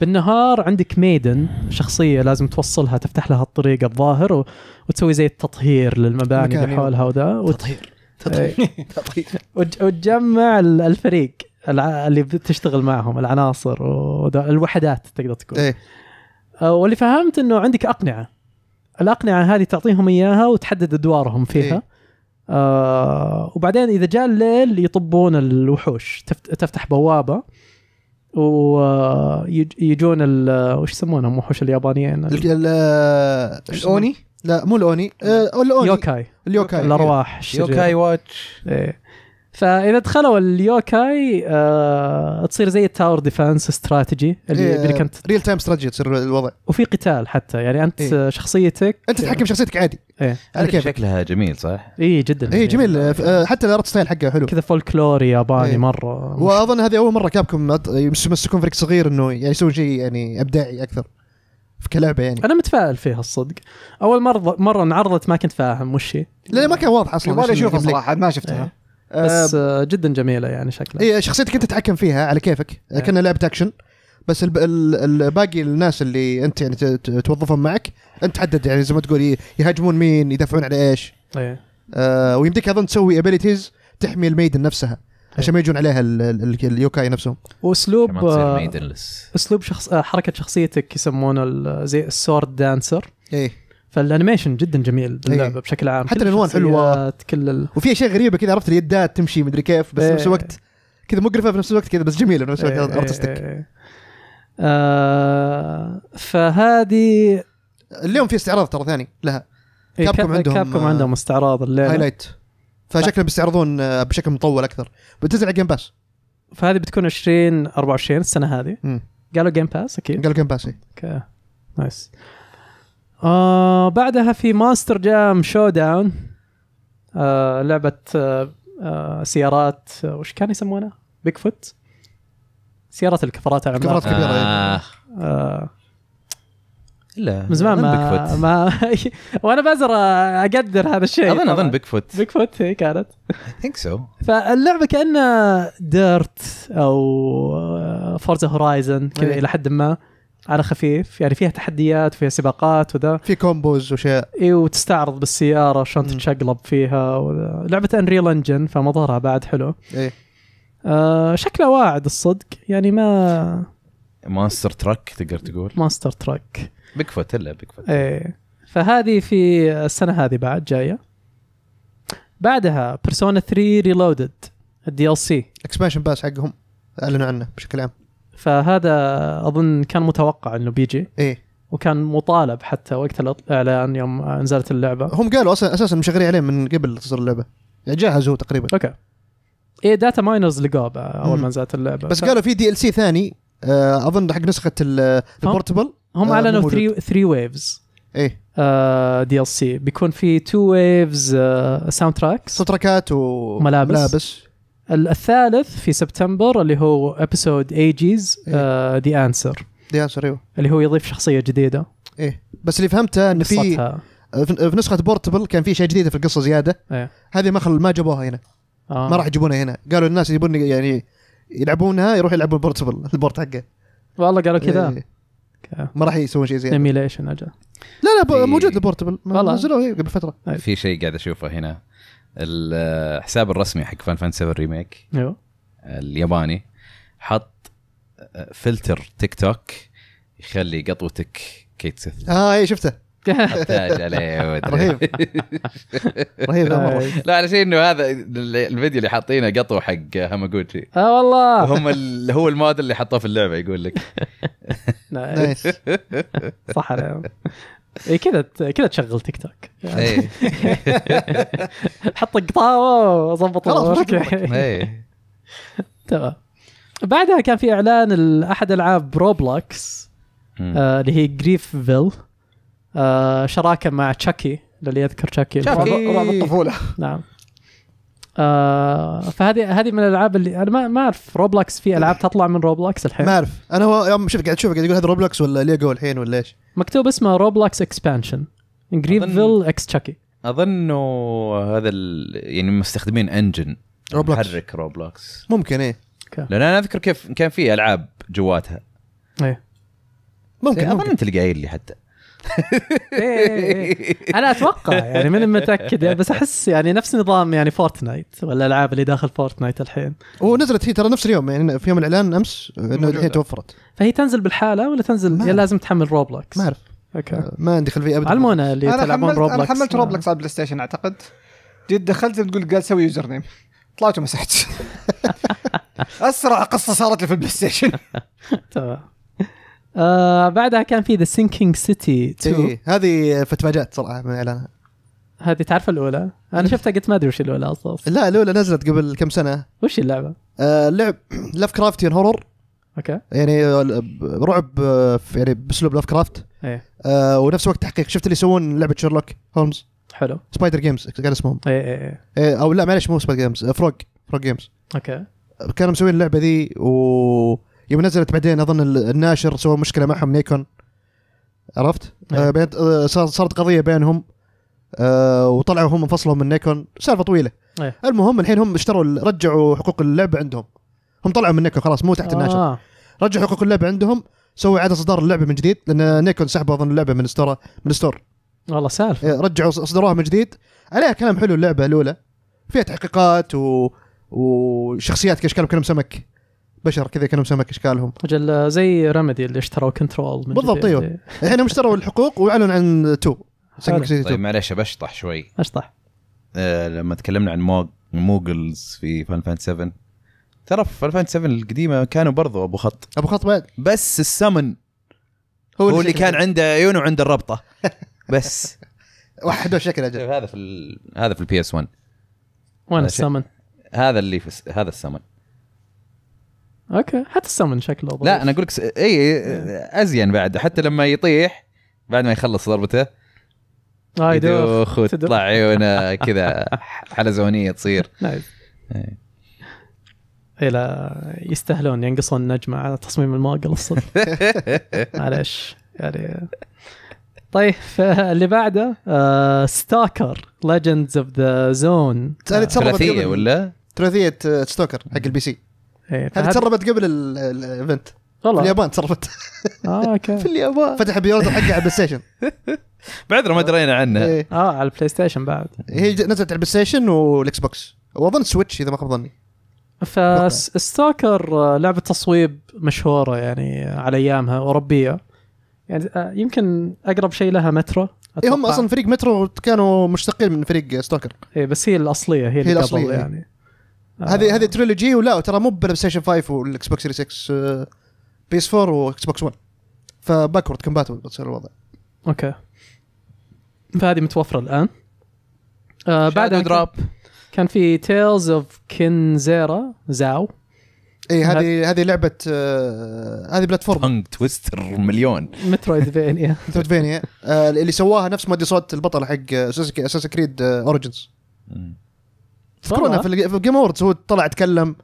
[SPEAKER 1] بالنهار عندك ميدن شخصيه لازم توصلها تفتح لها الطريق الظاهر و... وتسوي زي التطهير للمباني اللي حولها وذا وت... تطهير تطهير إيه. تطهير وتجمع الفريق اللي بتشتغل معهم العناصر والوحدات تقدر تقول ايه أه، واللي فهمت انه عندك اقنعه الاقنعه هذه تعطيهم اياها وتحدد ادوارهم فيها إيه؟ آه وبعدين اذا جاء الليل يطبون الوحوش تفتح بوابه ويجون ال وش يسمونهم وحوش اليابانيين
[SPEAKER 4] الاوني لا مو الاوني
[SPEAKER 1] الاوني يوكاي اليوكاي الارواح يوكاي واتش ايه فاذا دخلوا اليوكاي آه تصير زي التاور ديفنس استراتيجي اللي, إيه، اللي كنت ريل تايم استراتيجي تصير الوضع وفي قتال حتى يعني انت إيه؟ شخصيتك انت
[SPEAKER 4] تتحكم شخصيتك عادي ايه على كيفك
[SPEAKER 2] شكلها جميل صح؟
[SPEAKER 4] اي جدا اي جميل آه حتى الارت ستايل حقه حلو كذا فولكلوري ياباني إيه؟
[SPEAKER 1] مره
[SPEAKER 4] واظن هذه اول مره كابكم يمسكون فريق صغير انه يعني يسوون شيء يعني
[SPEAKER 1] ابداعي اكثر في كلعبه يعني انا متفائل فيها الصدق اول مره مره انعرضت ما كنت فاهم وش هي
[SPEAKER 4] لا ما كان واضح اصلا ولا اشوفها صراحه ما شفتها
[SPEAKER 1] إيه. بس آه، آه، جدا جميله يعني شكلها اي شخصيتك
[SPEAKER 4] انت تتحكم فيها على كيفك إيه. كانها لعبه اكشن بس باقي الناس اللي انت يعني توظفهم معك انت تحدد يعني زي ما تقول يهاجمون مين يدافعون على ايش ايه آه ويمديك اظن تسوي ابيليتيز تحمي الميدن نفسها إيه.
[SPEAKER 1] عشان ما يجون عليها اليوكاي نفسهم واسلوب آه، اسلوب شخص حركه شخصيتك يسمونه زي السورد دانسر ايه فالانيميشن جدا جميل باللعبه إيه. بشكل عام حتى الالوان حلوه كل ال... وفي اشياء غريبه كذا عرفت اليدات تمشي مدري كيف بس في إيه. نفس الوقت
[SPEAKER 4] كذا مقرفه في نفس الوقت كذا بس جميله في نفس الوقت ارتستيك إيه، آه فهذه اليوم في استعراض ترى ثاني لها إيه كابكم عندهم كابكم آه، عندهم
[SPEAKER 1] استعراض الليله هايلايت فشكلهم بيستعرضون آه، بشكل مطول اكثر بتنزل على جيم باس فهذه بتكون 20 24 السنه هذه قالوا جيم باس اكيد قالوا جيم باس اوكي نايس آه بعدها في ماستر جام شو داون آه لعبه آه،, آه, سيارات آه وش كان يسمونها؟ بيك فوت سيارات الكفرات الكفرات كفرات كبيره آه. آه.
[SPEAKER 2] لا من زمان ما, ما
[SPEAKER 1] وانا بزر اقدر هذا الشيء اظن اظن بيك فوت بيك فوت هي كانت ثينك سو فاللعبه كانها ديرت او فورزا آه، هورايزن كذا إيه. الى حد ما على خفيف يعني فيها تحديات فيها سباقات وذا في كومبوز وشيء اي إيوه، وتستعرض بالسياره شلون تتشقلب فيها وذا. لعبه انريل انجن فمظهرها بعد حلو ايه آه شكله واعد الصدق يعني ما
[SPEAKER 2] ماستر تراك تقدر تقول
[SPEAKER 1] ماستر تراك
[SPEAKER 2] فوت الا فوت ايه
[SPEAKER 1] فهذه في السنه هذه بعد جايه بعدها بيرسونا 3 ريلودد الدي ال سي اكسبانشن باس حقهم اعلنوا عنه بشكل عام فهذا اظن كان متوقع انه بيجي ايه وكان مطالب حتى وقت الاعلان يوم نزلت اللعبه هم قالوا اصلا اساسا مشغلين عليه من قبل تصدر اللعبه يعني جهزوه تقريبا اوكي ايه داتا ماينرز لقوه اول ما نزلت اللعبه بس ف... قالوا
[SPEAKER 4] في دي ال سي ثاني آه، اظن حق نسخه
[SPEAKER 1] البورتبل هم آه، اعلنوا 3 ويفز ايه دي ال سي بيكون في تو ويفز ساوند تراكس ساوند تراكات وملابس ملابس الثالث في سبتمبر اللي هو ابيسود ايجيز ذا انسر ذا انسر ايوه اللي هو يضيف شخصيه جديده ايه بس اللي فهمته ان في في نسخه
[SPEAKER 4] بورتبل كان في شيء جديده في القصه زياده ايه. هذه ما خل ما جابوها هنا آه. ما راح يجيبونها هنا قالوا الناس يبون يعني يلعبونها يروح يلعبون بورتبل البورت حقه
[SPEAKER 1] والله قالوا كذا إيه.
[SPEAKER 4] ما راح يسوون شيء زياده ايميليشن اجل لا لا موجود البورتبل نزلوه إيه، قبل فتره
[SPEAKER 2] في شيء قاعد اشوفه هنا الحساب الرسمي حق فان فان 7 ريميك ايوه الياباني حط آه، فلتر تيك توك يخلي قطوتك كيت سيث اه اي شفته احتاج عليه رهيب رهيب لا على شيء انه هذا الفيديو اللي حاطينه قطو حق هاماغوتشي اه والله هم اللي هو الموديل اللي حطوه في اللعبه يقول لك نايس
[SPEAKER 1] صح اي كذا كذا تشغل تيك توك يعني حط قطاوه واظبط إيه. تمام بعدها كان في اعلان احد العاب روبلوكس آه اللي هي جريففيل آه شراكه مع تشاكي اللي يذكر تشاكي تشاكي رعب الطفوله نعم آه، فهذه هذه من الالعاب اللي انا ما ما اعرف روبلوكس في العاب تطلع من روبلوكس الحين ما اعرف انا هو يوم شوف قاعد اشوف قاعد يقول هذا روبلوكس ولا ليجو الحين ولا ايش مكتوب اسمه روبلوكس اكسبانشن جريفيل اكس تشاكي
[SPEAKER 2] اظن هذا يعني مستخدمين انجن روبلوكس محرك روبلوكس ممكن ايه okay. لان انا اذكر كيف كان في العاب جواتها ايه ممكن اظن انت اللي قايل لي حتى إيه، إيه، إيه. انا اتوقع يعني من متاكد يعني بس احس
[SPEAKER 1] يعني نفس نظام يعني فورتنايت والالعاب اللي داخل فورتنايت الحين ونزلت هي ترى نفس اليوم يعني في يوم الاعلان امس انه الحين توفرت فهي تنزل بالحاله ولا تنزل يا لازم تحمل روبلوكس ما اعرف اوكي آه، ما عندي خلفيه ابدا علمونا
[SPEAKER 4] اللي تلعبون روبلوكس انا حملت روبلوكس
[SPEAKER 3] على البلاي ستيشن اعتقد جيت دخلت تقول قال سوي يوزر نيم طلعت ومسحت اسرع قصه صارت لي في البلاي ستيشن تمام
[SPEAKER 1] آه بعدها كان في ذا سينكينج سيتي 2 هذه فتفاجات صراحه من اعلانها هذه تعرف الاولى؟ انا شفتها قلت ما ادري وش الاولى اصلا لا الاولى نزلت قبل كم سنه وش
[SPEAKER 4] اللعبه؟ آه لعب لاف كرافتيان هورور اوكي يعني رعب يعني باسلوب لاف كرافت ايه آه ونفس الوقت تحقيق شفت اللي يسوون لعبه شيرلوك هولمز حلو سبايدر جيمز كان اسمهم ايه ايه ايه, إيه، او لا معلش مو سبايدر جيمز فروج فروج جيمز اوكي كانوا مسوين اللعبه ذي و يوم نزلت بعدين اظن الناشر سوى مشكله معهم نيكون عرفت؟ ايه. آه, آه، صارت قضيه بينهم آه وطلعوا هم انفصلوا من نيكون سالفه طويله أيه. المهم الحين هم اشتروا رجعوا حقوق اللعبه عندهم هم طلعوا من نيكون خلاص مو تحت آه. الناشر رجعوا حقوق اللعبه عندهم سووا اعاده اصدار اللعبه من جديد لان نيكون سحبوا اظن اللعبه من ستوره من ستور والله سالفه إيه، رجعوا اصدروها من جديد عليها كلام حلو اللعبه الاولى فيها تحقيقات و... وشخصيات كاشكال كلام سمك بشر كذا كانوا سمك اشكالهم
[SPEAKER 1] اجل زي رمدي اللي اشتروا كنترول
[SPEAKER 2] من بالضبط ايوه
[SPEAKER 4] الحين هم اشتروا الحقوق واعلنوا عن تو طيب, طيب،
[SPEAKER 2] معلش بشطح شوي اشطح آه لما تكلمنا عن موج... موجلز في فان فانت 7 ترى في فان فانت 7 القديمه كانوا برضو ابو خط ابو خط بعد بس السمن هو, هو اللي كان عنده عيون وعنده الربطه بس وحده شكل اجل هذا في هذا في البي اس 1 وين السمن؟ هذا اللي في هذا السمن
[SPEAKER 1] اوكي حتى السمن شكله ضعيف لا انا اقول لك
[SPEAKER 2] اي ازين بعد حتى لما يطيح بعد ما يخلص ضربته
[SPEAKER 1] آه يدوخ وتطلع
[SPEAKER 2] عيونه كذا حلزونيه تصير نايس
[SPEAKER 1] اي لا يستاهلون ينقصون نجمه على تصميم المواقع الصدق معلش يعني طيب اللي بعده ستوكر ليجندز اوف ذا زون ثلاثيه ولا؟
[SPEAKER 4] ثلاثيه ستوكر آه، حق
[SPEAKER 2] البي سي إيه، هذه تسربت
[SPEAKER 4] قبل الايفنت والله في اليابان تسربت اه اوكي في اليابان فتح بيوردر حقه على البلاي ستيشن
[SPEAKER 2] بعدنا ما درينا عنه إيه. اه على البلاي
[SPEAKER 4] ستيشن بعد هي نزلت على البلاي ستيشن والاكس بوكس واظن سويتش اذا ما خاب ظني
[SPEAKER 1] فستوكر آه، لعبه تصويب مشهوره يعني على ايامها اوروبيه يعني آه، يمكن اقرب شيء لها مترو إيه هم اصلا
[SPEAKER 4] فريق مترو كانوا مشتقين من فريق ستوكر اي بس هي الاصليه هي, هي الاصليه إيه. يعني آه. هذه هذه تريلوجي ولا ترى مو بلاي ستيشن 5 والاكس بوكس 6 بي اس 4 واكس بوكس 1 فباكورد كومباتبل بتصير الوضع
[SPEAKER 1] اوكي فهذه متوفره الان آه بعد دروب كان في تيلز اوف كنزيرا زاو اي هذه
[SPEAKER 4] هذه لعبه آه هذه بلاتفورم تونج تويستر
[SPEAKER 2] مليون
[SPEAKER 1] مترويدفينيا مترويدفينيا فينيا
[SPEAKER 4] آه، اللي سواها نفس ما دي صوت البطل حق اساس كريد اوريجنز تذكرونه في الجيم اووردز هو طلع تكلم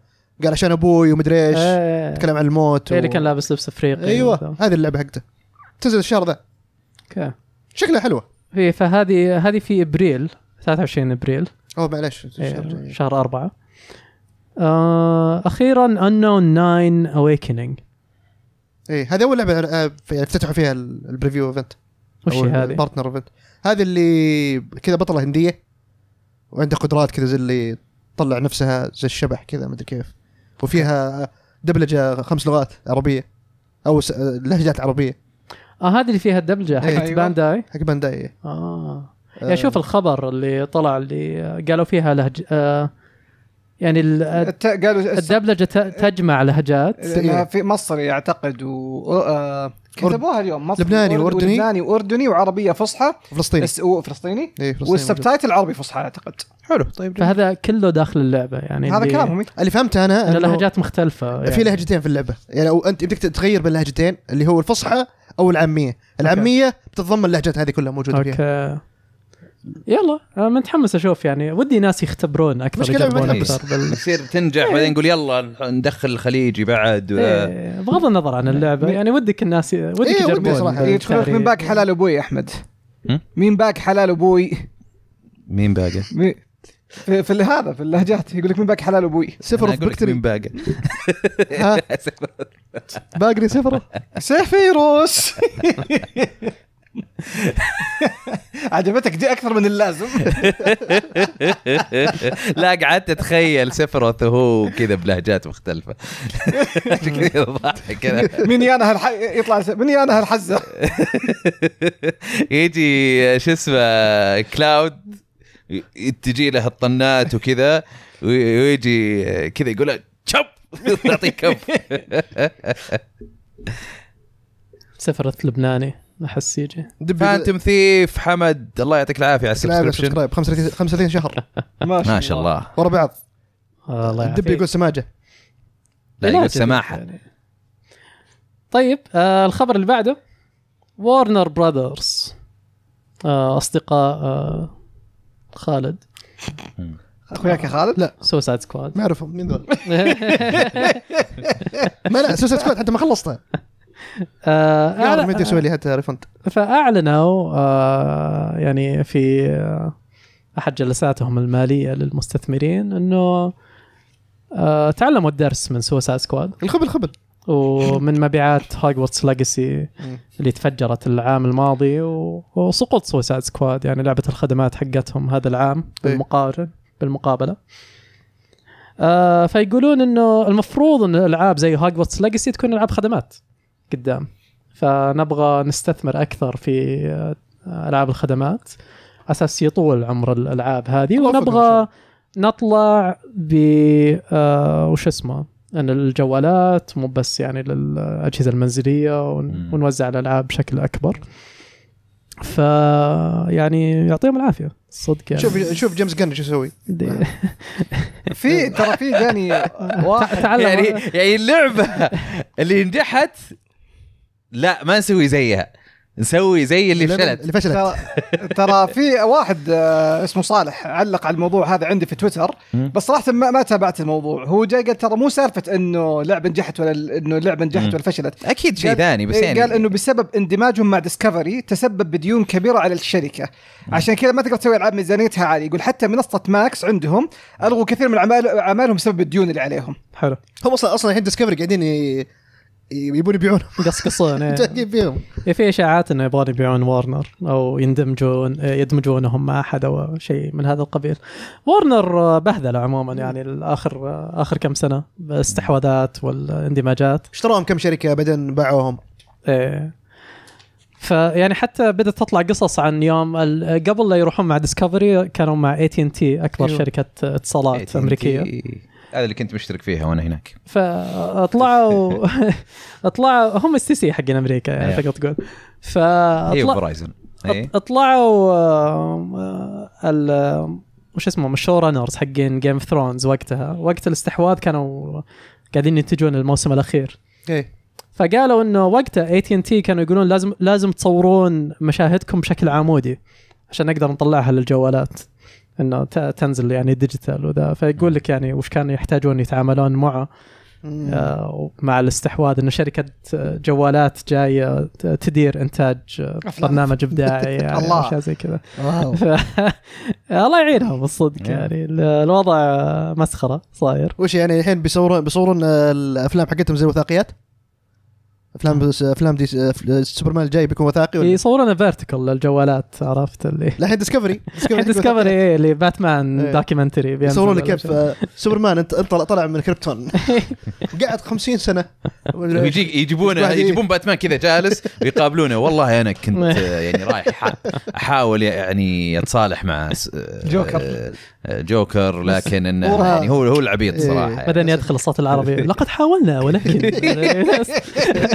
[SPEAKER 4] قال عشان ابوي ومدري ايش ايه تكلم عن الموت يعني و... اللي كان
[SPEAKER 1] لابس لبس افريقي يعني ايوه
[SPEAKER 4] هذه اللعبه حقته
[SPEAKER 1] تنزل الشهر ذا اوكي شكلها حلوه في فهذه هذه في ابريل 23 ابريل اوه معلش ايه شهر أربعة آه اخيرا انون 9 اويكننج
[SPEAKER 4] اي هذه اول لعبه آه، يعني افتتحوا فيها البريفيو ايفنت وش هذه؟ البارتنر ايفنت هذه اللي كذا بطله هنديه وعنده قدرات كذا زي اللي تطلع نفسها زي الشبح كذا ما ادري كيف وفيها دبلجه خمس لغات عربيه او لهجات عربيه
[SPEAKER 1] اه هذه اللي فيها الدبلجه حق أيوة. بانداي
[SPEAKER 4] حق بانداي إيه. اه, آه. يعني شوف
[SPEAKER 1] الخبر اللي طلع اللي قالوا فيها لهج آه يعني قالوا الدبلجه تجمع لهجات
[SPEAKER 3] في مصري اعتقد و آه، كتبوها اليوم مصري لبناني واردني لبناني واردني وعربيه فصحى فلسطيني اس... وفلسطيني إيه والسبتايتل عربي فصحى اعتقد حلو طيب
[SPEAKER 1] فهذا كله داخل اللعبه يعني هذا كلامهم اللي فهمته
[SPEAKER 4] انا انه لهجات
[SPEAKER 1] مختلفه يعني. في لهجتين في اللعبه
[SPEAKER 4] يعني او انت بدك تغير بين اللهجتين اللي هو الفصحى او العاميه العاميه بتتضمن اللهجات هذه كلها موجوده أوكي. فيها يلا
[SPEAKER 1] متحمس اشوف يعني ودي ناس يختبرون
[SPEAKER 4] اكثر يجربون اكثر
[SPEAKER 2] بال... يصير تنجح بعدين نقول يلا ندخل الخليجي بعد و... إيه بغض
[SPEAKER 3] النظر عن اللعبه يعني ودك الناس ودك إيه يجربون صراحه من باك حلال ابوي احمد مين باك حلال ابوي مين باقي؟ في, في هذا في اللهجات يقول لك من باقي حلال ابوي سفر بكتري من باقي باقري سفره سفيروس عجبتك دي اكثر من اللازم
[SPEAKER 2] لا قعدت اتخيل سفر وهو كذا بلهجات مختلفه كذا
[SPEAKER 3] مين يانا هالح... يطلع مين يانا هالحزه
[SPEAKER 2] يجي شو اسمه كلاود تجي له الطنات وكذا ويجي كذا يقول له شب يعطيك كف
[SPEAKER 1] سفرة لبناني يجي
[SPEAKER 2] فانتم ثيف حمد الله يعطيك العافيه على السبسكربشن
[SPEAKER 1] 35 شهر
[SPEAKER 2] ما شاء الله ورا بعض آه، الله يعافيك الدب يقول سماجه لا يقول سماحه يعني.
[SPEAKER 1] طيب آه الخبر اللي بعده وارنر براذرز آه اصدقاء آه خالد اخوياك يا خالد؟ لا سوسايد سكواد ما اعرفهم مين ذول؟ ما لا سوسايد سكواد انت ما خلصته آه ما يسوي لي حتى ريفند فاعلنوا آه يعني في آه احد جلساتهم الماليه للمستثمرين انه آه تعلموا الدرس من سوسايد سكواد الخبل خبل ومن مبيعات هوجورتس ليجسي اللي تفجرت العام الماضي وسقوط سوسايد سكواد يعني لعبه الخدمات حقتهم هذا العام إيه. بالمقارن بالمقابله آه فيقولون انه المفروض ان الالعاب زي هوجورتس ليجسي تكون العاب خدمات قدام فنبغى نستثمر اكثر في آه، العاب الخدمات اساس يطول عمر الالعاب هذه ونبغى نطلع ب آه، وش اسمه ان الجوالات مو بس يعني للاجهزه المنزليه ونوزع الالعاب بشكل اكبر ف يعني يعطيهم العافيه صدق
[SPEAKER 2] يعني. شوف
[SPEAKER 4] شوف جيمس جن شو يسوي
[SPEAKER 1] آه.
[SPEAKER 2] في ترى في جاني يعني واحد يعني يعني اللعبه اللي نجحت لا ما نسوي زيها نسوي زي اللي فشلت اللي فشلت
[SPEAKER 3] ترى في واحد آه، اسمه صالح علق على الموضوع هذا عندي في تويتر بس صراحه ما, ما تابعت الموضوع هو جاي قال ترى مو سالفه انه لعبه نجحت ولا انه اللعبه نجحت ولا فشلت اكيد شيء ثاني بس إيه، يعني قال انه بسبب اندماجهم مع ديسكفري تسبب بديون كبيره على الشركه عشان كذا ما تقدر تسوي العاب ميزانيتها عاليه يقول حتى منصه ماكس عندهم الغوا كثير من اعمالهم بسبب الديون اللي عليهم حلو هم اصلا اصلا الحين ديسكفري قاعدين يبون يبيعون
[SPEAKER 1] يقصقصون
[SPEAKER 3] إيه. جايين فيهم
[SPEAKER 1] في اشاعات انه يبغون يبيعون وارنر او يندمجون إيه، يدمجونهم مع احد او شيء من هذا القبيل وارنر بهذله عموما يعني اخر اخر كم سنه بالاستحواذات والاندماجات اشتروهم كم شركه بعدين باعوهم ايه فيعني حتى بدات تطلع قصص عن يوم قبل لا يروحون مع ديسكفري كانوا مع اي تي ان تي اكبر أيوه. شركه اتصالات امريكيه
[SPEAKER 2] هذا اللي كنت مشترك فيها وانا هناك
[SPEAKER 1] فاطلعوا اطلعوا هم السيسي حقين امريكا يعني إيه. تقدر تقول إيه، فاطلع إيه. اطلعوا آه، ال وش اسمه مشو رانرز حقين جيم اوف ثرونز وقتها وقت الاستحواذ كانوا قاعدين ينتجون الموسم الاخير ايه فقالوا انه وقتها اي تي ان تي كانوا يقولون لازم لازم تصورون مشاهدكم بشكل عمودي عشان نقدر نطلعها للجوالات انه تنزل يعني ديجيتال وذا فيقول لك يعني وش كانوا يحتاجون يتعاملون معه آه، مع الاستحواذ انه شركه جوالات جايه تدير انتاج برنامج ابداعي يعني الله اشياء زي كذا الله يعينهم الصدق يعني الوضع مسخره صاير وش يعني الحين بيصورون
[SPEAKER 4] بيصورون الافلام حقتهم زي الوثائقيات؟ افلام افلام دي
[SPEAKER 1] سوبرمان الجاي بيكون وثائقي ولا يصورون فيرتيكال للجوالات عرفت اللي الحين
[SPEAKER 4] ديسكفري ديسكفري ديسكفري
[SPEAKER 1] ايه اللي باتمان دوكيومنتري يصورون لك كيف آه،
[SPEAKER 4] سوبرمان انت طلع من كريبتون قعد 50 سنه ويجي
[SPEAKER 2] يجيبون يجيبون باتمان كذا جالس ويقابلونه والله انا كنت آه، يعني رايح احاول يعني اتصالح مع آه،
[SPEAKER 1] جوكر
[SPEAKER 2] جوكر لكن انه يعني هو هو العبيط صراحه
[SPEAKER 1] بعدين يدخل الصوت العربي لقد حاولنا ولكن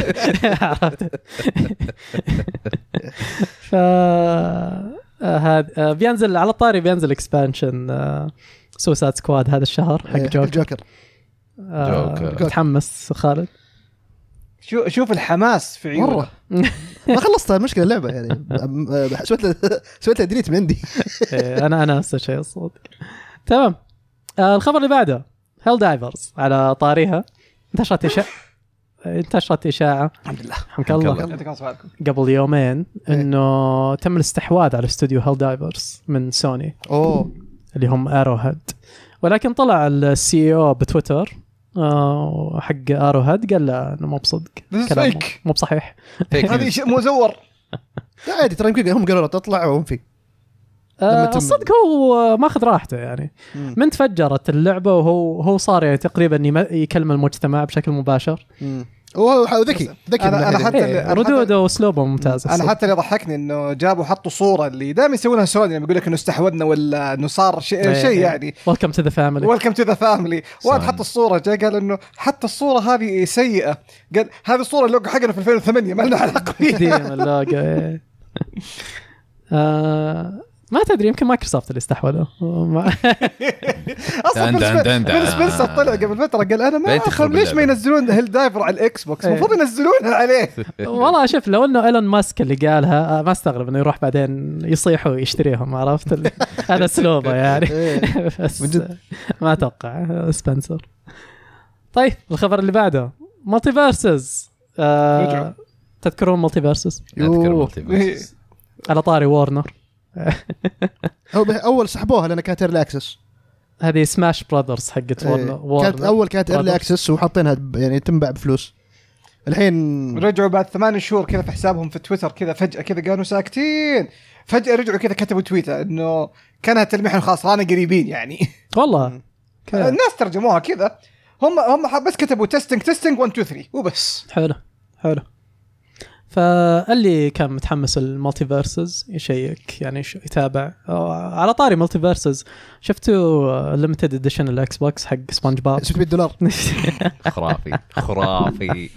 [SPEAKER 1] ف آه، هذا آه، بينزل على الطاري بينزل اكسبانشن سوسات سكواد هذا الشهر حق جوكر إيه، جوكر آه، متحمس خالد
[SPEAKER 3] شو شوف الحماس في عيونه مره
[SPEAKER 4] ما خلصتها مشكله اللعبه يعني سويت سويت ديليت من عندي
[SPEAKER 1] إيه، انا انا نفس الشيء الصوت تمام الخبر اللي بعده هيل دايفرز على طاريها انتشرت انتشرت اشاعه الحمد لله حمد الله قبل يومين إيه. انه تم الاستحواذ على استوديو هيل دايفرز من سوني اوه اللي هم ارو هيد ولكن طلع السي او e بتويتر آه، حق ارو هيد قال لا انه مو بصدق فيك مو بصحيح هذه شيء زور عادي ترى يمكن هم قالوا تطلع وهم في
[SPEAKER 2] آه، الصدق
[SPEAKER 1] هو ماخذ راحته يعني مم. من تفجرت اللعبه وهو هو صار يعني تقريبا يكلم المجتمع بشكل مباشر
[SPEAKER 3] مم. هو ذكي ذكي انا, أنا حتى إيه.
[SPEAKER 1] ردوده واسلوبه ممتاز انا
[SPEAKER 3] حتى اللي ضحكني انه جابوا حطوا صوره اللي دائما يسوونها سوني لما يقول لك انه استحوذنا ولا انه صار شيء إيه. شيء إيه. يعني
[SPEAKER 1] ويلكم تو ذا فاميلي
[SPEAKER 3] ويلكم تو ذا فاميلي واحد حط الصوره جاء قال انه حتى الصوره هذه سيئه قال هذه الصوره اللوجو حقنا في 2008 ما لنا علاقه فيها
[SPEAKER 1] اللوجو ما تدري يمكن مايكروسوفت اللي استحوذوا
[SPEAKER 3] اصلا بيل سبنسر طلع قبل فتره قال انا ما اخر ليش ما ينزلون هيل دايفر على الاكس إيه. بوكس المفروض ينزلونها عليه والله شوف لو
[SPEAKER 1] انه ايلون ماسك اللي قالها آه، ما استغرب انه يروح بعدين يصيح ويشتريهم عرفت هذا اسلوبه يعني إيه. بس ما اتوقع سبنسر طيب الخبر اللي بعده مالتي آه، فيرسز تذكرون مالتي فيرسز؟ اذكر مالتي فيرسز على طاري وورنر أو اول سحبوها لان كانت ايرلي اكسس هذه سماش براذرز حقت وارنر إيه، كانت اول كانت ايرلي
[SPEAKER 4] اكسس وحاطينها يعني تنباع بفلوس
[SPEAKER 3] الحين رجعوا بعد ثمان شهور كذا في حسابهم في تويتر كذا فجاه كذا قالوا ساكتين فجاه رجعوا كذا كتبوا تويتر انه كانها تلميح رانا قريبين يعني والله الناس ترجموها كذا هم هم بس كتبوا تيستنج تيستنج 1 2 3 وبس حلو حلو
[SPEAKER 1] فاللي كان متحمس فيرسز يشيك يعني يتابع على طاري مالتي فيرسز شفتوا ليمتد اديشن الاكس بوكس حق سبونج باب 600 دولار
[SPEAKER 2] خرافي خرافي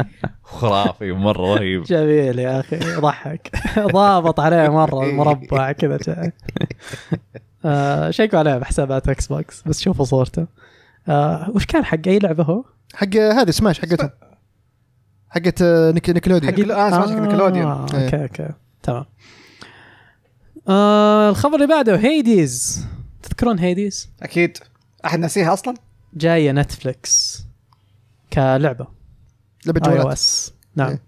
[SPEAKER 2] خرافي مره رهيب
[SPEAKER 1] جميل يا اخي ضحك ضابط عليه مره المربع كذا آه، شيكوا عليه بحسابات اكس بوكس بس شوفوا صورته آه، وش كان حق اي لعبه هو؟ حق هذه سماش حقتهم حقت آه، نيكلوديون حقت آه نيكلوديون اوكي إيه. اوكي تمام آه الخبر اللي بعده هيديز تذكرون هيديز؟ اكيد احد ناسيها اصلا؟ جايه نتفلكس كلعبه لعبه جوالات اي اس نعم إيه.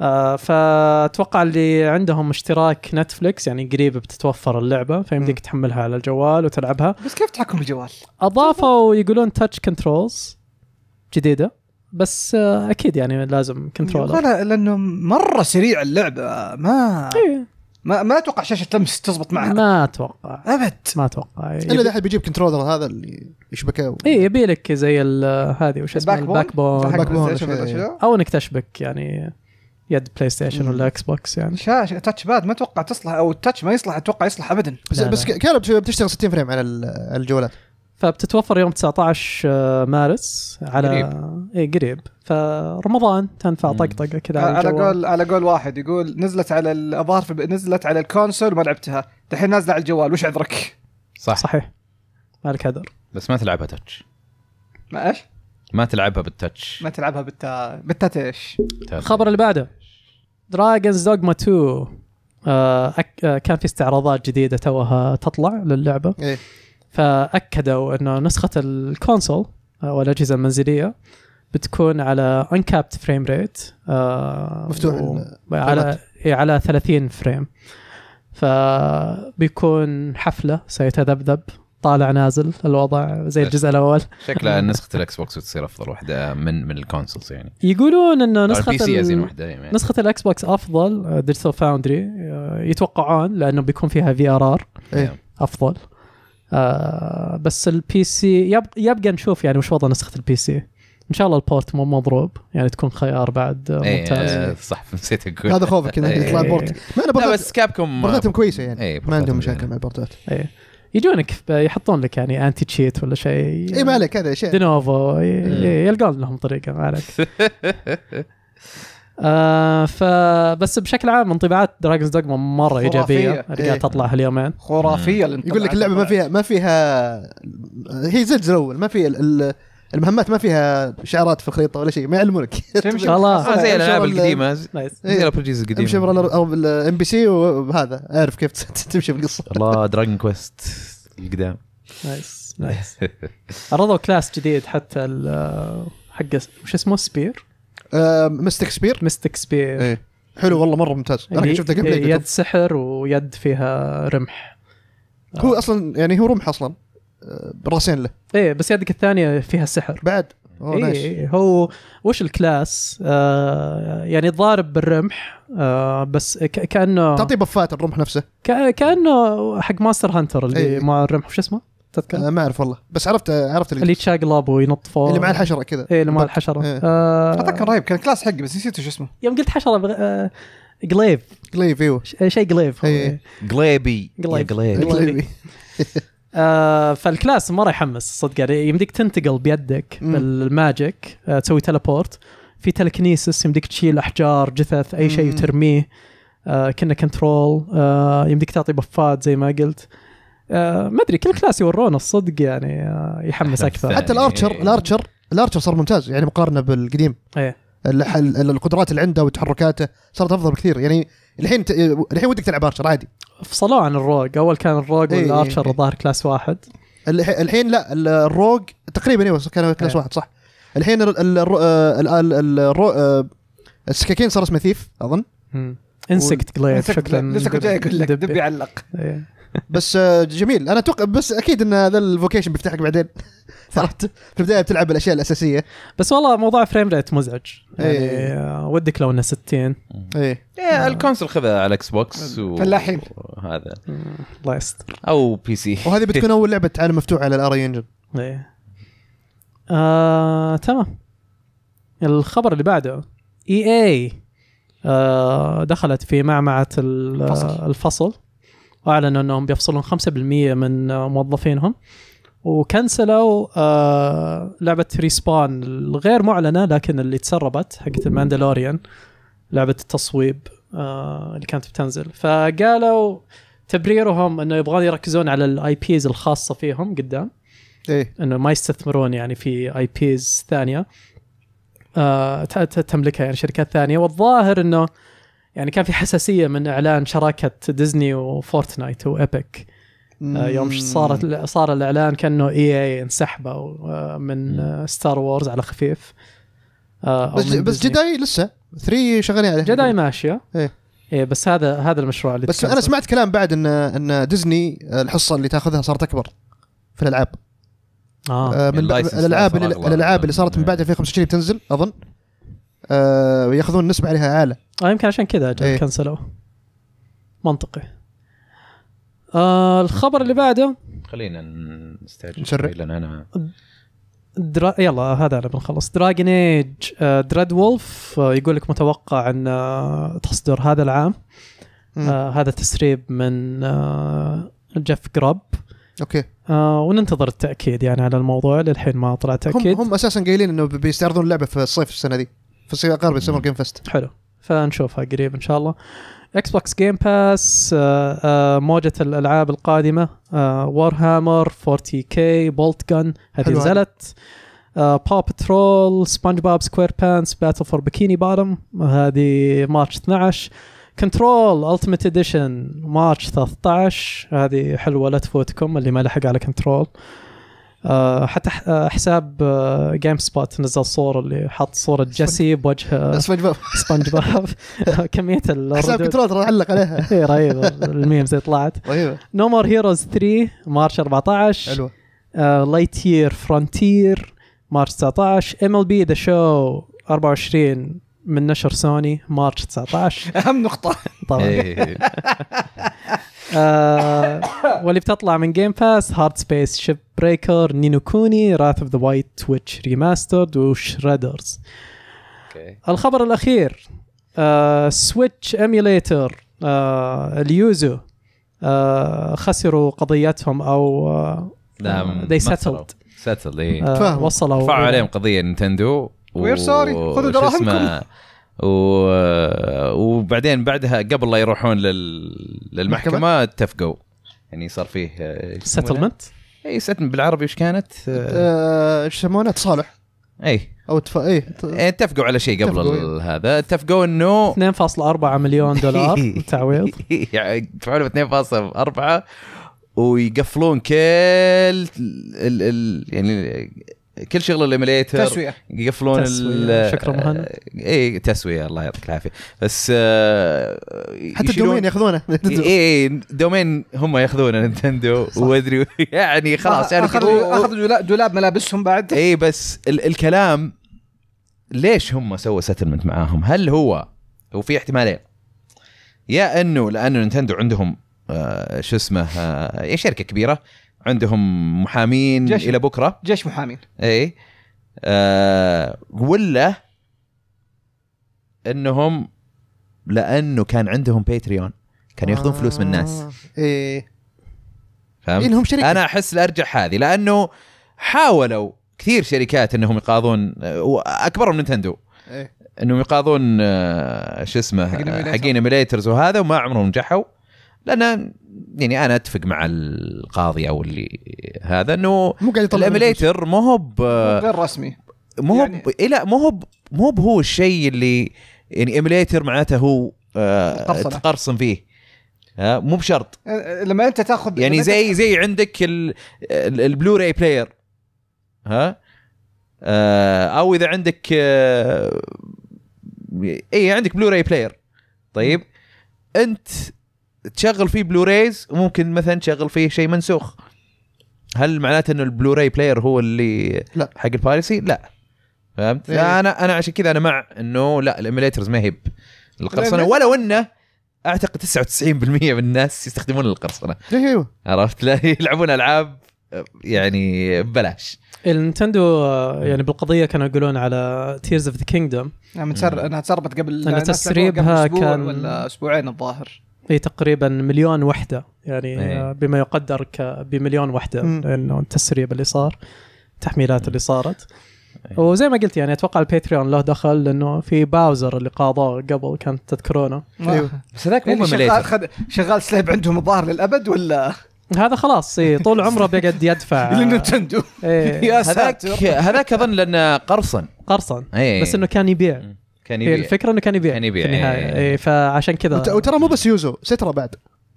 [SPEAKER 1] آه، فاتوقع اللي عندهم اشتراك نتفلكس يعني قريب بتتوفر اللعبه فيمديك تحملها على الجوال وتلعبها بس كيف تحكم الجوال؟ اضافوا يقولون تاتش كنترولز جديده بس اكيد يعني لازم كنترولر
[SPEAKER 3] لا لانه مره سريع اللعبه ما إيه. ما ما اتوقع شاشه لمس تزبط معها ما اتوقع ابد
[SPEAKER 1] ما اتوقع الا اذا
[SPEAKER 4] احد بيجيب كنترولر هذا اللي
[SPEAKER 1] يشبكه اي يبي لك زي هذه وش اسمه الباك بون الباك بون او انك تشبك يعني يد بلاي ستيشن ولا اكس بوكس يعني
[SPEAKER 3] شاشه تاتش باد ما اتوقع تصلح او التاتش ما يصلح اتوقع يصلح ابدا بس, بس كانت
[SPEAKER 1] بتشتغل 60 فريم على الجوالات فبتتوفر يوم 19 آه، مارس على قريب اي قريب فرمضان تنفع طقطقه كذا على, على قول
[SPEAKER 3] على قول واحد يقول نزلت على الظاهر نزلت على الكونسول وما لعبتها دحين نازله على الجوال وش عذرك؟
[SPEAKER 2] صح صحيح مالك عذر بس ما تلعبها تاتش ما ايش؟ ما تلعبها بالتاتش
[SPEAKER 3] ما تلعبها بالتا بالتاتش الخبر اللي بعده
[SPEAKER 1] دراجونز دوغما 2 آه كان في استعراضات جديده توها تطلع للعبه إيه؟ فاكدوا انه نسخه الكونسول او آه، الاجهزه المنزليه بتكون على انكابت فريم ريت مفتوح على إيه، على 30 فريم فبيكون حفله سيتذبذب طالع نازل الوضع زي الجزء الاول شكلها نسخه
[SPEAKER 2] الاكس بوكس بتصير افضل وحده من من الكونسولز يعني يقولون انه نسخه الـ يعني.
[SPEAKER 1] نسخه الاكس بوكس افضل ديجيتال آه، فاوندري آه، يتوقعون لانه بيكون فيها في ار ار افضل آه، بس البي سي يب يبقى نشوف يعني وش وضع نسخه البي سي ان شاء الله البورت مو مضروب يعني تكون خيار بعد آه، إيه، ممتاز ايه صح
[SPEAKER 2] نسيت اقول
[SPEAKER 3] هذا
[SPEAKER 1] خوفك انك إيه. يطلع البورت
[SPEAKER 2] ما انا بورتات بس كابكم بورتاتهم كويسه يعني ايه ما عندهم
[SPEAKER 1] مشاكل مع البورتات ايه يجونك يحطون لك يعني انتي تشيت ولا شيء اي ما عليك هذا شيء دينوفو إيه، يلقون لهم طريقه ما عليك آه فبس بشكل عام انطباعات دراجونز دوغما مره خرافية. ايجابيه اللي قاعد تطلع هاليومين خرافيه
[SPEAKER 3] يقول لك
[SPEAKER 4] اللعبه ما فيها ما فيها هي زي الجزء الاول ما في المهمات ما فيها شعارات في الخريطه ولا شيء ما يعلمونك تمشي والله آه، زي الالعاب القديمه زي الابرجيز القديمه تمشي برا الام بي سي وهذا اعرف كيف تمشي بالقصه الله دراجون كويست
[SPEAKER 2] القدام نايس نايس
[SPEAKER 1] عرضوا كلاس جديد حتى حق وش اسمه سبير مستك سبير مستك سبير إيه. حلو والله مره ممتاز انا يعني كنت شفته قبل يد سحر ويد فيها رمح هو آه. اصلا يعني هو رمح اصلا آه، براسين له ايه بس يدك الثانيه فيها سحر بعد أوه إيه, إيه، هو وش الكلاس آه يعني ضارب بالرمح آه بس كانه تعطي بفات الرمح نفسه كانه حق ماستر هانتر اللي إيه. مع الرمح وش اسمه تذكر؟ أه، ما اعرف والله بس عرفت عرفت اللي, يتشقلب وينط فوق اللي مع الحشره كذا اي اللي مع الحشره إيه. أه، اتذكر آه رهيب كان كلاس حقي بس نسيت شو اسمه يوم قلت حشره بغ... آه قليب قليب ايوه إيه، شيء قليب
[SPEAKER 2] قليبي قليبي
[SPEAKER 1] آه فالكلاس مره يحمس صدق يعني يمديك تنتقل بيدك مم. بالماجيك آه تسوي تلبورت في تلكنيسس يمديك تشيل احجار جثث اي شيء وترميه آه كنا كنترول آه يمديك تعطي بفات زي ما قلت ما ادري كل كلاس يورونا الصدق يعني يحمس اكثر حتى الارشر الارشر الارشر صار
[SPEAKER 4] ممتاز يعني مقارنه بالقديم ايه القدرات اللي عنده وتحركاته صارت افضل بكثير يعني الحين الحين ودك تلعب ارشر عادي فصلوه عن الروج اول كان الروج والارشر إيه الظاهر كلاس واحد الحين لا الروج تقريبا ايوه كان كلاس واحد صح الحين السكاكين صار اسمه ثيف اظن انسكت جلايد شكلا لسه كنت جاي اقول لك دبي علق إيه. بس آه، جميل انا
[SPEAKER 1] اتوقع بس اكيد ان هذا الفوكيشن بيفتح لك بعدين عرفت في البدايه بتلعب الاشياء الاساسيه بس والله موضوع فريم ريت مزعج إيه. يعني ايه. ودك لو انه 60 ايه, ايه
[SPEAKER 2] آه. الكونسول خذها على الاكس بوكس و... فلاحين وهذا الله يستر او بي سي وهذه بتكون اول
[SPEAKER 1] لعبه عالم مفتوح على الار انجن ايه آه، تمام الخبر اللي بعده اي e اي آه، دخلت في معمعة الفصل, الفصل واعلنوا انهم بيفصلون 5% من موظفينهم وكنسلوا آه، لعبة ريسبان الغير معلنة لكن اللي تسربت حقت الماندلوريان لعبة التصويب آه، اللي كانت بتنزل فقالوا تبريرهم انه يبغون يركزون على الاي بيز الخاصة فيهم قدام ايه انه ما يستثمرون يعني في اي بيز ثانية آه، تملكها يعني شركات ثانيه والظاهر انه يعني كان في حساسيه من اعلان شراكه ديزني وفورتنايت وابيك آه، يوم صارت صار الاعلان كانه اي اي انسحبوا آه، من ستار وورز على خفيف بس بس جداي لسه 3 شغالين عليه جداي ماشيه ايه
[SPEAKER 4] ايه بس هذا هذا المشروع اللي بس انا سمعت كلام بعد ان ان ديزني الحصه اللي تاخذها صارت اكبر في الالعاب آه. آه، يعني من الالعاب الالعاب اللي صارت من إيه. بعد
[SPEAKER 1] 2025 بتنزل اظن آه ياخذون نسبه عليها اعلى آه يمكن عشان كذا ايه. كنسلوا منطقي آه الخبر اللي بعده
[SPEAKER 2] خلينا نستعجل نسرع لان انا
[SPEAKER 1] درا... يلا هذا انا بنخلص دراجن ايج آه دريد وولف آه يقول لك متوقع ان آه تصدر هذا العام آه هذا تسريب من آه جيف جراب آه اوكي آه وننتظر التاكيد يعني على الموضوع للحين ما طلع تاكيد هم,
[SPEAKER 4] هم اساسا قايلين
[SPEAKER 1] انه بيستعرضون اللعبه في الصيف السنه دي في الصيف الغربي سمر جيم فيست حلو فنشوفها قريب ان شاء الله اكس بوكس جيم باس موجة الالعاب القادمة وور هامر 40 كي بولت جن هذه نزلت باو بترول سبونج بوب سكوير بانس باتل فور بكيني بارم هذه مارش 12 كنترول التيمت اديشن مارش 13 هذه حلوه لا تفوتكم اللي ما لحق على كنترول آه، حتى آه، حساب جيم آه، سبوت نزل صور اللي حط صوره جيسي بوجه سبونج باب سبونج باب كميه حساب كنترول ترى علق عليها اي رهيبه الميمز اللي طلعت رهيبه نو مور هيروز 3 مارش 14 حلوه لايت يير فرونتير مارش 19 ام ال بي ذا شو 24 من نشر سوني مارش 19 اهم نقطه طبعا إيه. آه واللي بتطلع من جيم باس هارد سبيس شيب بريكر نينو كوني راث اوف ذا وايت تويتش ريماسترد وشريدرز الخبر الاخير آه سويتش ايميليتر آه اليوزو آه خسروا قضيتهم
[SPEAKER 2] او آه
[SPEAKER 1] لا نعم، سيتل
[SPEAKER 2] settled اي آه، وصلوا رفعوا عليهم قضيه نينتندو وير سوري خذوا دراهمكم و... وبعدين بعدها قبل لا يروحون لل... للمحكمه اتفقوا يعني صار فيه سيتلمنت اي سيتلمنت بالعربي ايش كانت؟ آه، آه، ايش يسمونه تصالح اي او تف... اي إيه، اتفقوا على شيء قبل ال... إيه. هذا اتفقوا انه 2.4 مليون
[SPEAKER 1] دولار تعويض
[SPEAKER 2] يدفعوا له 2.4 ويقفلون كل ال... ال... يعني كل شغل الايميليتر تسويه يقفلون شكرا مهند اي تسويه الله يعطيك العافيه بس آه، حتى الدومين ياخذونه اي اي إيه، دومين هم ياخذونه نينتندو وادري يعني خلاص يعني اخذوا دولاب ملابسهم بعد اي بس ال الكلام ليش هم سووا ستلمنت معاهم؟ هل هو وفي احتمالين يا انه لانه نينتندو عندهم آه شو اسمه آه شركه كبيره عندهم محامين جيش الى بكره جيش محامين اي آه ولا انهم لانه كان عندهم باتريون كان ياخذون آه فلوس من الناس آه، ايه فهمت؟ انهم شركه انا احس الارجح هذه لانه حاولوا كثير شركات انهم يقاضون واكبرهم نينتندو إيه؟ انهم يقاضون آه، شو اسمه حقين ايميليترز آه، وهذا وما عمرهم نجحوا لان يعني انا اتفق مع القاضي او اللي هذا انه مو قاعد الايميليتر مو هو غير رسمي مو هو يعني إيه لا مو هو مو هو الشيء اللي يعني ايميليتر معناته هو آه تقرصن فيه آه مو بشرط
[SPEAKER 3] أه، أه، لما انت تاخذ يعني زي زي
[SPEAKER 2] عندك البلو راي بلاير ها آه او اذا عندك آه اي عندك بلو راي بلاير طيب انت تشغل فيه بلوريز وممكن مثلا تشغل فيه شيء منسوخ هل معناته انه البلوراي بلاير هو اللي لا. حق البايرسي؟ لا فهمت؟ إيه. انا انا عشان كذا انا مع انه لا الايميليترز ما هي القرصنه ولو انه اعتقد 99% من الناس يستخدمون القرصنه ايوه عرفت لا يلعبون العاب يعني ببلاش
[SPEAKER 1] النينتندو يعني بالقضيه كانوا يقولون على تيرز اوف ذا كينجدوم انها تسربت قبل انها تسريبها كان ولا
[SPEAKER 3] اسبوعين الظاهر
[SPEAKER 1] اي تقريبا مليون وحده يعني ايه. آه، بما يقدر بمليون وحده لانه التسريب اللي صار التحميلات اللي صارت ايه. وزي ما قلت يعني اتوقع الباتريون له دخل لانه في باوزر اللي قاضاه قبل كانت تذكرونه ايوه
[SPEAKER 3] بس هذاك مو يعني شغال خد... شغال سليب عندهم الظاهر للابد ولا
[SPEAKER 1] هذا خلاص إيه طول عمره بيقعد يدفع للنتندو
[SPEAKER 3] إيه. يا ساتر
[SPEAKER 1] هذاك اظن لانه قرصن قرصن إيه. بس انه كان يبيع كان إيه، يبيع الفكره انه كان يبيع كان يبيع في النهايه إيه. إيه فعشان كذا
[SPEAKER 4] وترى مو بس يوزو سترا بعد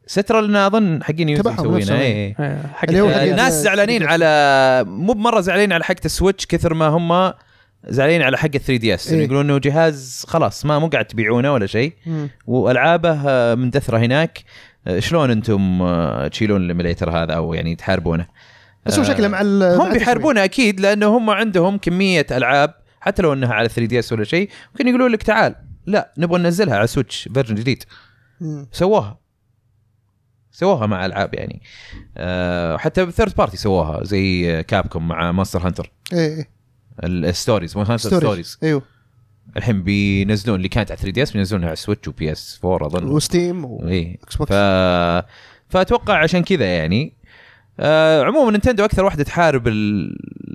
[SPEAKER 4] سترا لنا اظن حقين يوزو مسوينا اي إيه، آه، الناس
[SPEAKER 2] زعلانين على مو بمره زعلانين على حق السويتش كثر ما هم زعلانين على حق 3 دي اس يقولون انه جهاز خلاص ما مو قاعد تبيعونه ولا شيء والعابه آه، مندثره هناك آه، شلون انتم تشيلون الايميليتر هذا او يعني تحاربونه بس هو شكله مع
[SPEAKER 4] هم بيحاربونه
[SPEAKER 2] اكيد لانه هم عندهم كميه العاب حتى لو انها على 3 دي اس ولا شيء ممكن يقولون لك تعال لا نبغى ننزلها على سويتش فيرجن جديد سووها سووها مع العاب يعني أه حتى ثيرد بارتي سووها زي كابكم مع ماستر هانتر ايه الستوريز ماستر هانتر ستوريز ايوه الحين بينزلون اللي كانت على 3 دي اس بينزلونها على سويتش وبي اس 4 اظن وستيم و... بوكس إيه. ف... فاتوقع عشان كذا يعني آه عموما نينتندو اكثر واحده تحارب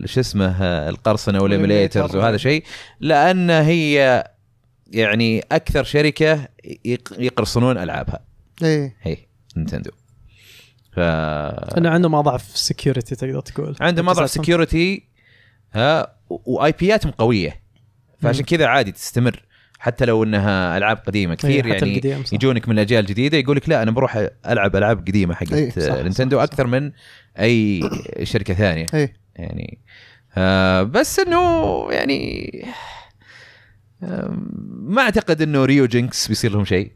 [SPEAKER 2] شو اسمه آه، القرصنه والايميليترز وهذا شيء لان هي يعني اكثر شركه يقرصنون العابها ايه هي نينتندو ف انا
[SPEAKER 1] عندهم اضعف سكيورتي تقدر تقول عندهم اضعف
[SPEAKER 2] سكيورتي ها واي بياتهم قويه فعشان كذا عادي تستمر حتى لو انها العاب قديمه إيه، كثير يعني يجونك من الاجيال الجديده يقول لك لا انا بروح العب العاب قديمه حقت إيه، نينتندو اكثر صح. من اي شركه ثانيه أيه يعني آه بس انه يعني آه ما اعتقد انه ريو جينكس بيصير لهم شيء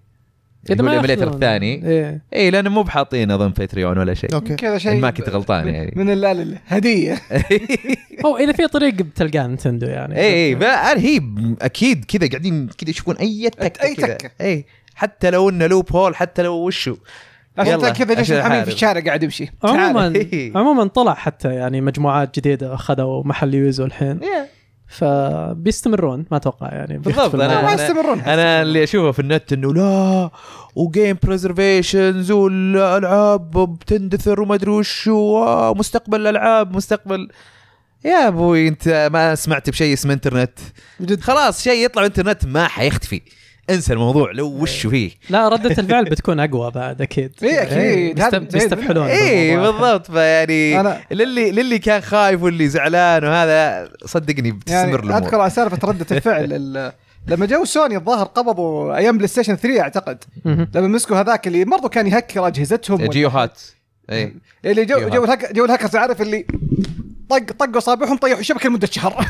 [SPEAKER 2] كذا يعني ما الايميليتر الثاني ايه اي لانه مو بحاطين اظن باتريون ولا شيء اوكي كذا شيء ما كنت غلطان يعني من اللال هديه او اذا في طريق بتلقاه نتندو يعني اي اي هي اكيد كذا قاعدين كذا يشوفون اي تكه اي تكه اي حتى لو انه لوب هول حتى لو وشو عشان كذا ليش الحميم في الشارع قاعد يمشي عموما
[SPEAKER 1] عموما طلع حتى يعني مجموعات جديده اخذوا محل يوزو الحين yeah. فبيستمرون ما اتوقع يعني بالضبط انا ما يستمرون انا,
[SPEAKER 2] أنا اللي اشوفه في النت انه لا وجيم بريزرفيشنز والالعاب بتندثر وما ادري وش ومستقبل الالعاب مستقبل يا ابوي انت ما سمعت بشيء اسمه انترنت خلاص شيء يطلع انترنت ما حيختفي انسى الموضوع لو إيه. وش فيه لا
[SPEAKER 1] ردة الفعل بتكون
[SPEAKER 2] اقوى بعد اكيد اي اكيد بيستفحلون إيه، اي بالضبط فيعني للي للي كان خايف واللي زعلان وهذا صدقني يعني بتستمر يعني اذكر على
[SPEAKER 3] سالفه رده الفعل لما جو سوني الظاهر قبضوا ايام بلاي ستيشن 3 اعتقد لما مسكوا هذاك اللي برضه كان يهكر اجهزتهم جيو
[SPEAKER 2] هات اي إيه، اللي جو جو الهكر
[SPEAKER 3] جو عارف اللي طق طقوا اصابعهم طيحوا الشبكه لمده شهر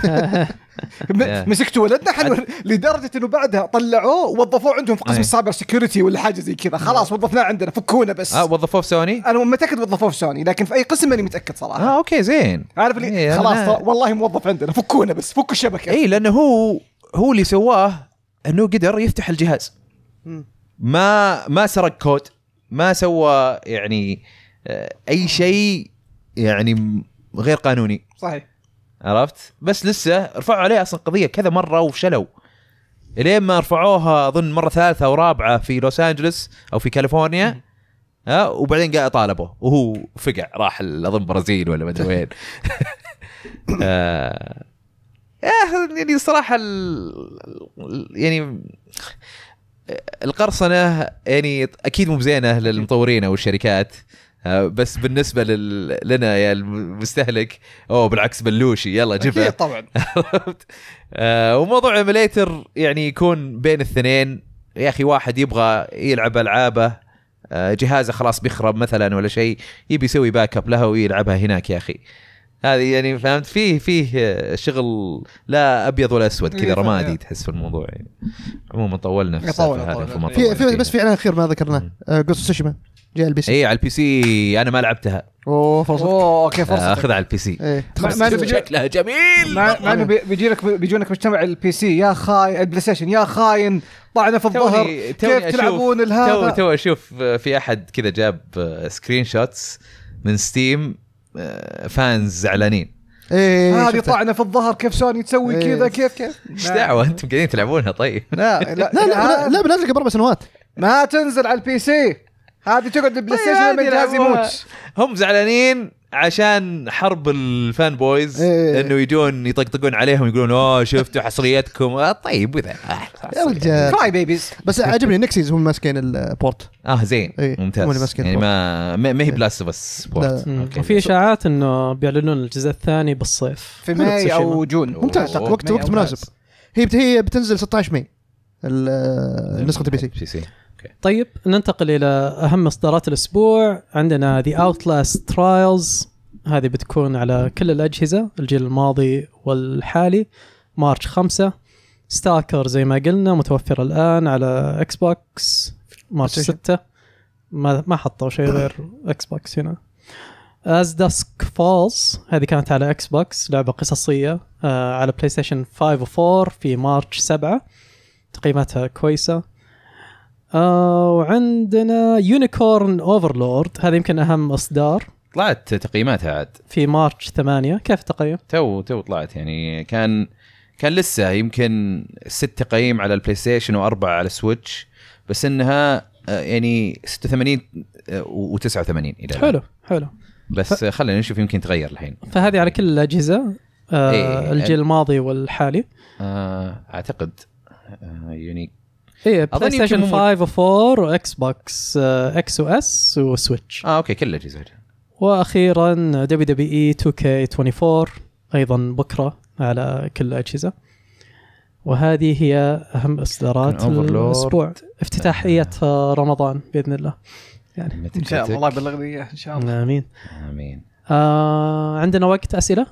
[SPEAKER 3] مسكتوا ولدنا حنور لدرجه انه بعدها طلعوه وظفوه عندهم في قسم السايبر سكيورتي ولا حاجه زي كذا خلاص وظفناه عندنا فكونا بس اه
[SPEAKER 2] وظفوه في سوني؟
[SPEAKER 3] انا متاكد وظفوه في سوني لكن في اي قسم ماني متاكد صراحه
[SPEAKER 2] اه اوكي زين عارف اللي إيه، خلاص والله موظف عندنا فكونا بس فكوا الشبكه اي لانه هو هو اللي سواه انه قدر يفتح الجهاز ما ما سرق كود ما سوى يعني آه، اي شيء يعني غير قانوني صحيح عرفت بس لسه رفعوا عليه اصلا قضيه كذا مره وفشلوا الين ما رفعوها اظن مره ثالثه ورابعه في لوس انجلس او في كاليفورنيا ها وبعدين قاعد طالبه وهو فقع راح اظن برازيل ولا ما ادري وين آه،, آه يعني الصراحه يعني القرصنه يعني اكيد مو بزينه للمطورين او الشركات آه، بس بالنسبه لل... لنا يا المستهلك او بالعكس بلوشي يلا جبه اكيد طبعا آه، وموضوع ايميليتر يعني يكون بين الاثنين يا اخي واحد يبغى يلعب العابه آه، جهازه خلاص بيخرب مثلا ولا شيء يبي يسوي باك اب لها ويلعبها هناك يا اخي هذه يعني فهمت فيه فيه شغل لا ابيض ولا اسود كذا إيه، رمادي تحس في الموضوع يعني عموما طولنا في هذا في, في, في
[SPEAKER 4] بس في اعلان اخير ما ذكرناه جوست آه، سوشيما جاي على البي سي
[SPEAKER 2] اي على البي سي انا ما لعبتها
[SPEAKER 4] اوه فرصتك
[SPEAKER 3] اوه اوكي فرصتك آه، اخذها على البي سي إيه. ما شكلها جميل مع انه بيجي لك بيجونك مجتمع البي سي يا خاين البلاي ستيشن يا خاين طعنه في الظهر كيف تلعبون الهذا تو
[SPEAKER 2] تو اشوف في احد كذا جاب سكرين شوتس من ستيم آه، فانز زعلانين
[SPEAKER 3] ايه هذه طعنه في الظهر كيف سوني تسوي إيه كذا كيف
[SPEAKER 2] كيف ايش دعوه انتم قاعدين تلعبونها طيب
[SPEAKER 3] لا لا لا لا, لا بنزل قبل اربع سنوات ما تنزل على البي سي هذه تقعد البلاي ستيشن لما الجهاز يموت
[SPEAKER 2] هم زعلانين عشان حرب الفان بويز إيه،, إيه،, إيه. انه يجون يطقطقون عليهم يقولون اوه شفتوا حصريتكم آه، طيب وذا آه،
[SPEAKER 4] يا رجال بيبيز بس عجبني نكسيز هم ماسكين
[SPEAKER 2] البورت اه زين إيه. ممتاز يعني ما ما هي بلاس بس بورت
[SPEAKER 1] وفي اشاعات انه بيعلنون الجزء الثاني بالصيف في ماي او جون ممتاز وقت وقت مناسب
[SPEAKER 4] هي هي بتنزل 16 ماي نسخه البي سي
[SPEAKER 1] اوكي طيب ننتقل الى اهم اصدارات الاسبوع عندنا ذا اوتلاست ترايلز هذه بتكون على كل الاجهزه الجيل الماضي والحالي مارش 5 ستاكر زي ما قلنا متوفر الان على اكس بوكس مارش 6 ما ما حطوا شيء غير اكس بوكس هنا از دسك فولز هذه كانت على اكس بوكس لعبه قصصيه آه، على بلاي ستيشن 5 و4 في مارش 7 تقييماتها كويسه آه، وعندنا يونيكورن اوفرلورد هذا يمكن اهم اصدار
[SPEAKER 2] طلعت تقييماتها عاد في مارش 8 كيف تقييم؟ تو تو طلعت يعني كان كان لسه يمكن ست تقييم على البلاي ستيشن واربعه على السويتش بس انها آه، يعني 86 و89 آه، الى حلو حلو بس ف... خلينا نشوف يمكن تغير الحين
[SPEAKER 1] فهذه على كل الاجهزه آه إيه الجيل الماضي والحالي
[SPEAKER 2] آه اعتقد آه يونيك اي بلاي ستيشن
[SPEAKER 1] 5 و4 واكس بوكس اكس او اس وسويتش
[SPEAKER 2] اه اوكي كل الاجهزه
[SPEAKER 1] واخيرا دبليو دبليو اي 2 كي 24 ايضا بكره على كل الاجهزه وهذه هي اهم اصدارات الاسبوع افتتاحيه آه. رمضان باذن الله يعني ان شاء الله الله
[SPEAKER 2] يبلغنا اياه ان شاء الله امين
[SPEAKER 1] امين آه عندنا وقت اسئله؟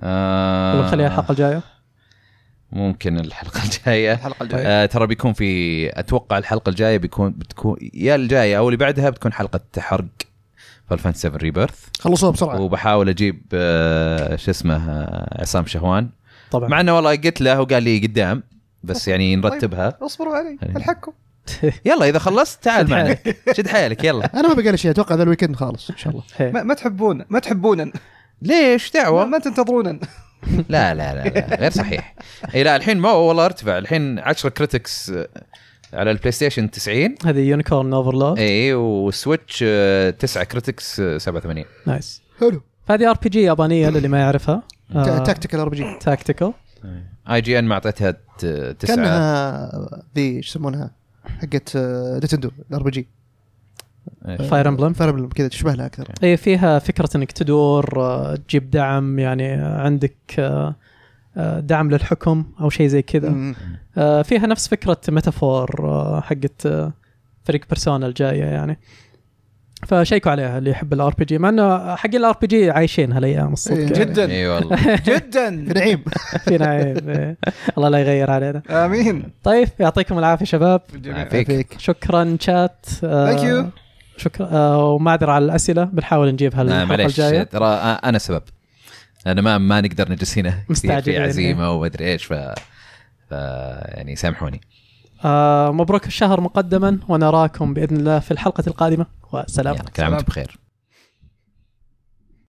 [SPEAKER 2] آه نخليها الحلقه الجايه ممكن الحلقه الجايه الحلقه الجايه آه ترى بيكون في اتوقع الحلقه الجايه بيكون بتكون يا الجايه او اللي بعدها بتكون حلقه حرق فالفان 7 ريبيرث خلصوها بسرعه وبحاول اجيب آه شو اسمه آه عصام شهوان طبعا مع انه والله قلت له وقال لي قدام بس يعني طيب، نرتبها طيب.
[SPEAKER 3] اصبروا علي يعني الحقكم
[SPEAKER 2] يلا اذا خلصت تعال معنا شد حيلك يلا
[SPEAKER 4] انا ما بقى شيء اتوقع ذا الويكند خالص ان شاء الله
[SPEAKER 3] ما, تحبون ما تحبون ليش دعوه ما, ما تنتظرونا لا لا لا, لا غير صحيح
[SPEAKER 2] اي لا الحين ما والله ارتفع الحين 10 كريتكس آه، على البلاي ستيشن 90 هذه يونيكورن اوفرلورد اي وسويتش 9 كريتكس 87
[SPEAKER 1] نايس حلو فهذه ار بي جي يابانيه للي ما يعرفها تاكتيكال ار بي جي تاكتيكال
[SPEAKER 2] اي جي ان ما اعطيتها تسعه
[SPEAKER 1] كانها ذي ايش يسمونها حقت نتندو
[SPEAKER 4] الار بي جي إيه. فاير امبلم فاير امبلم كذا تشبه لها اكثر
[SPEAKER 1] اي فيها فكره انك تدور آه، تجيب دعم يعني آه، عندك آه، دعم للحكم او شيء زي كذا فيها نفس فكره ميتافور حقت فريق بيرسونا الجايه يعني فشيكوا عليها اللي يحب الار بي جي مع انه حقين الار بي جي عايشين هالايام الصدق إيه جدا اي والله جدا في نعيم في نعيم إيه. الله لا يغير علينا امين طيب يعطيكم العافيه شباب يعافيك شكرا شات ثانك يو شكرا آه، ومعذره على الاسئله بنحاول نجيبها الحلقه الجايه
[SPEAKER 2] ترى انا سبب انا ما ما نقدر نجلس هنا مستعجل عزيمه يعني. إيه. ومدري ايش ف... ف يعني سامحوني
[SPEAKER 1] آه، مبروك الشهر مقدما ونراكم
[SPEAKER 3] باذن الله في الحلقه القادمه وسلام كل عام
[SPEAKER 2] بخير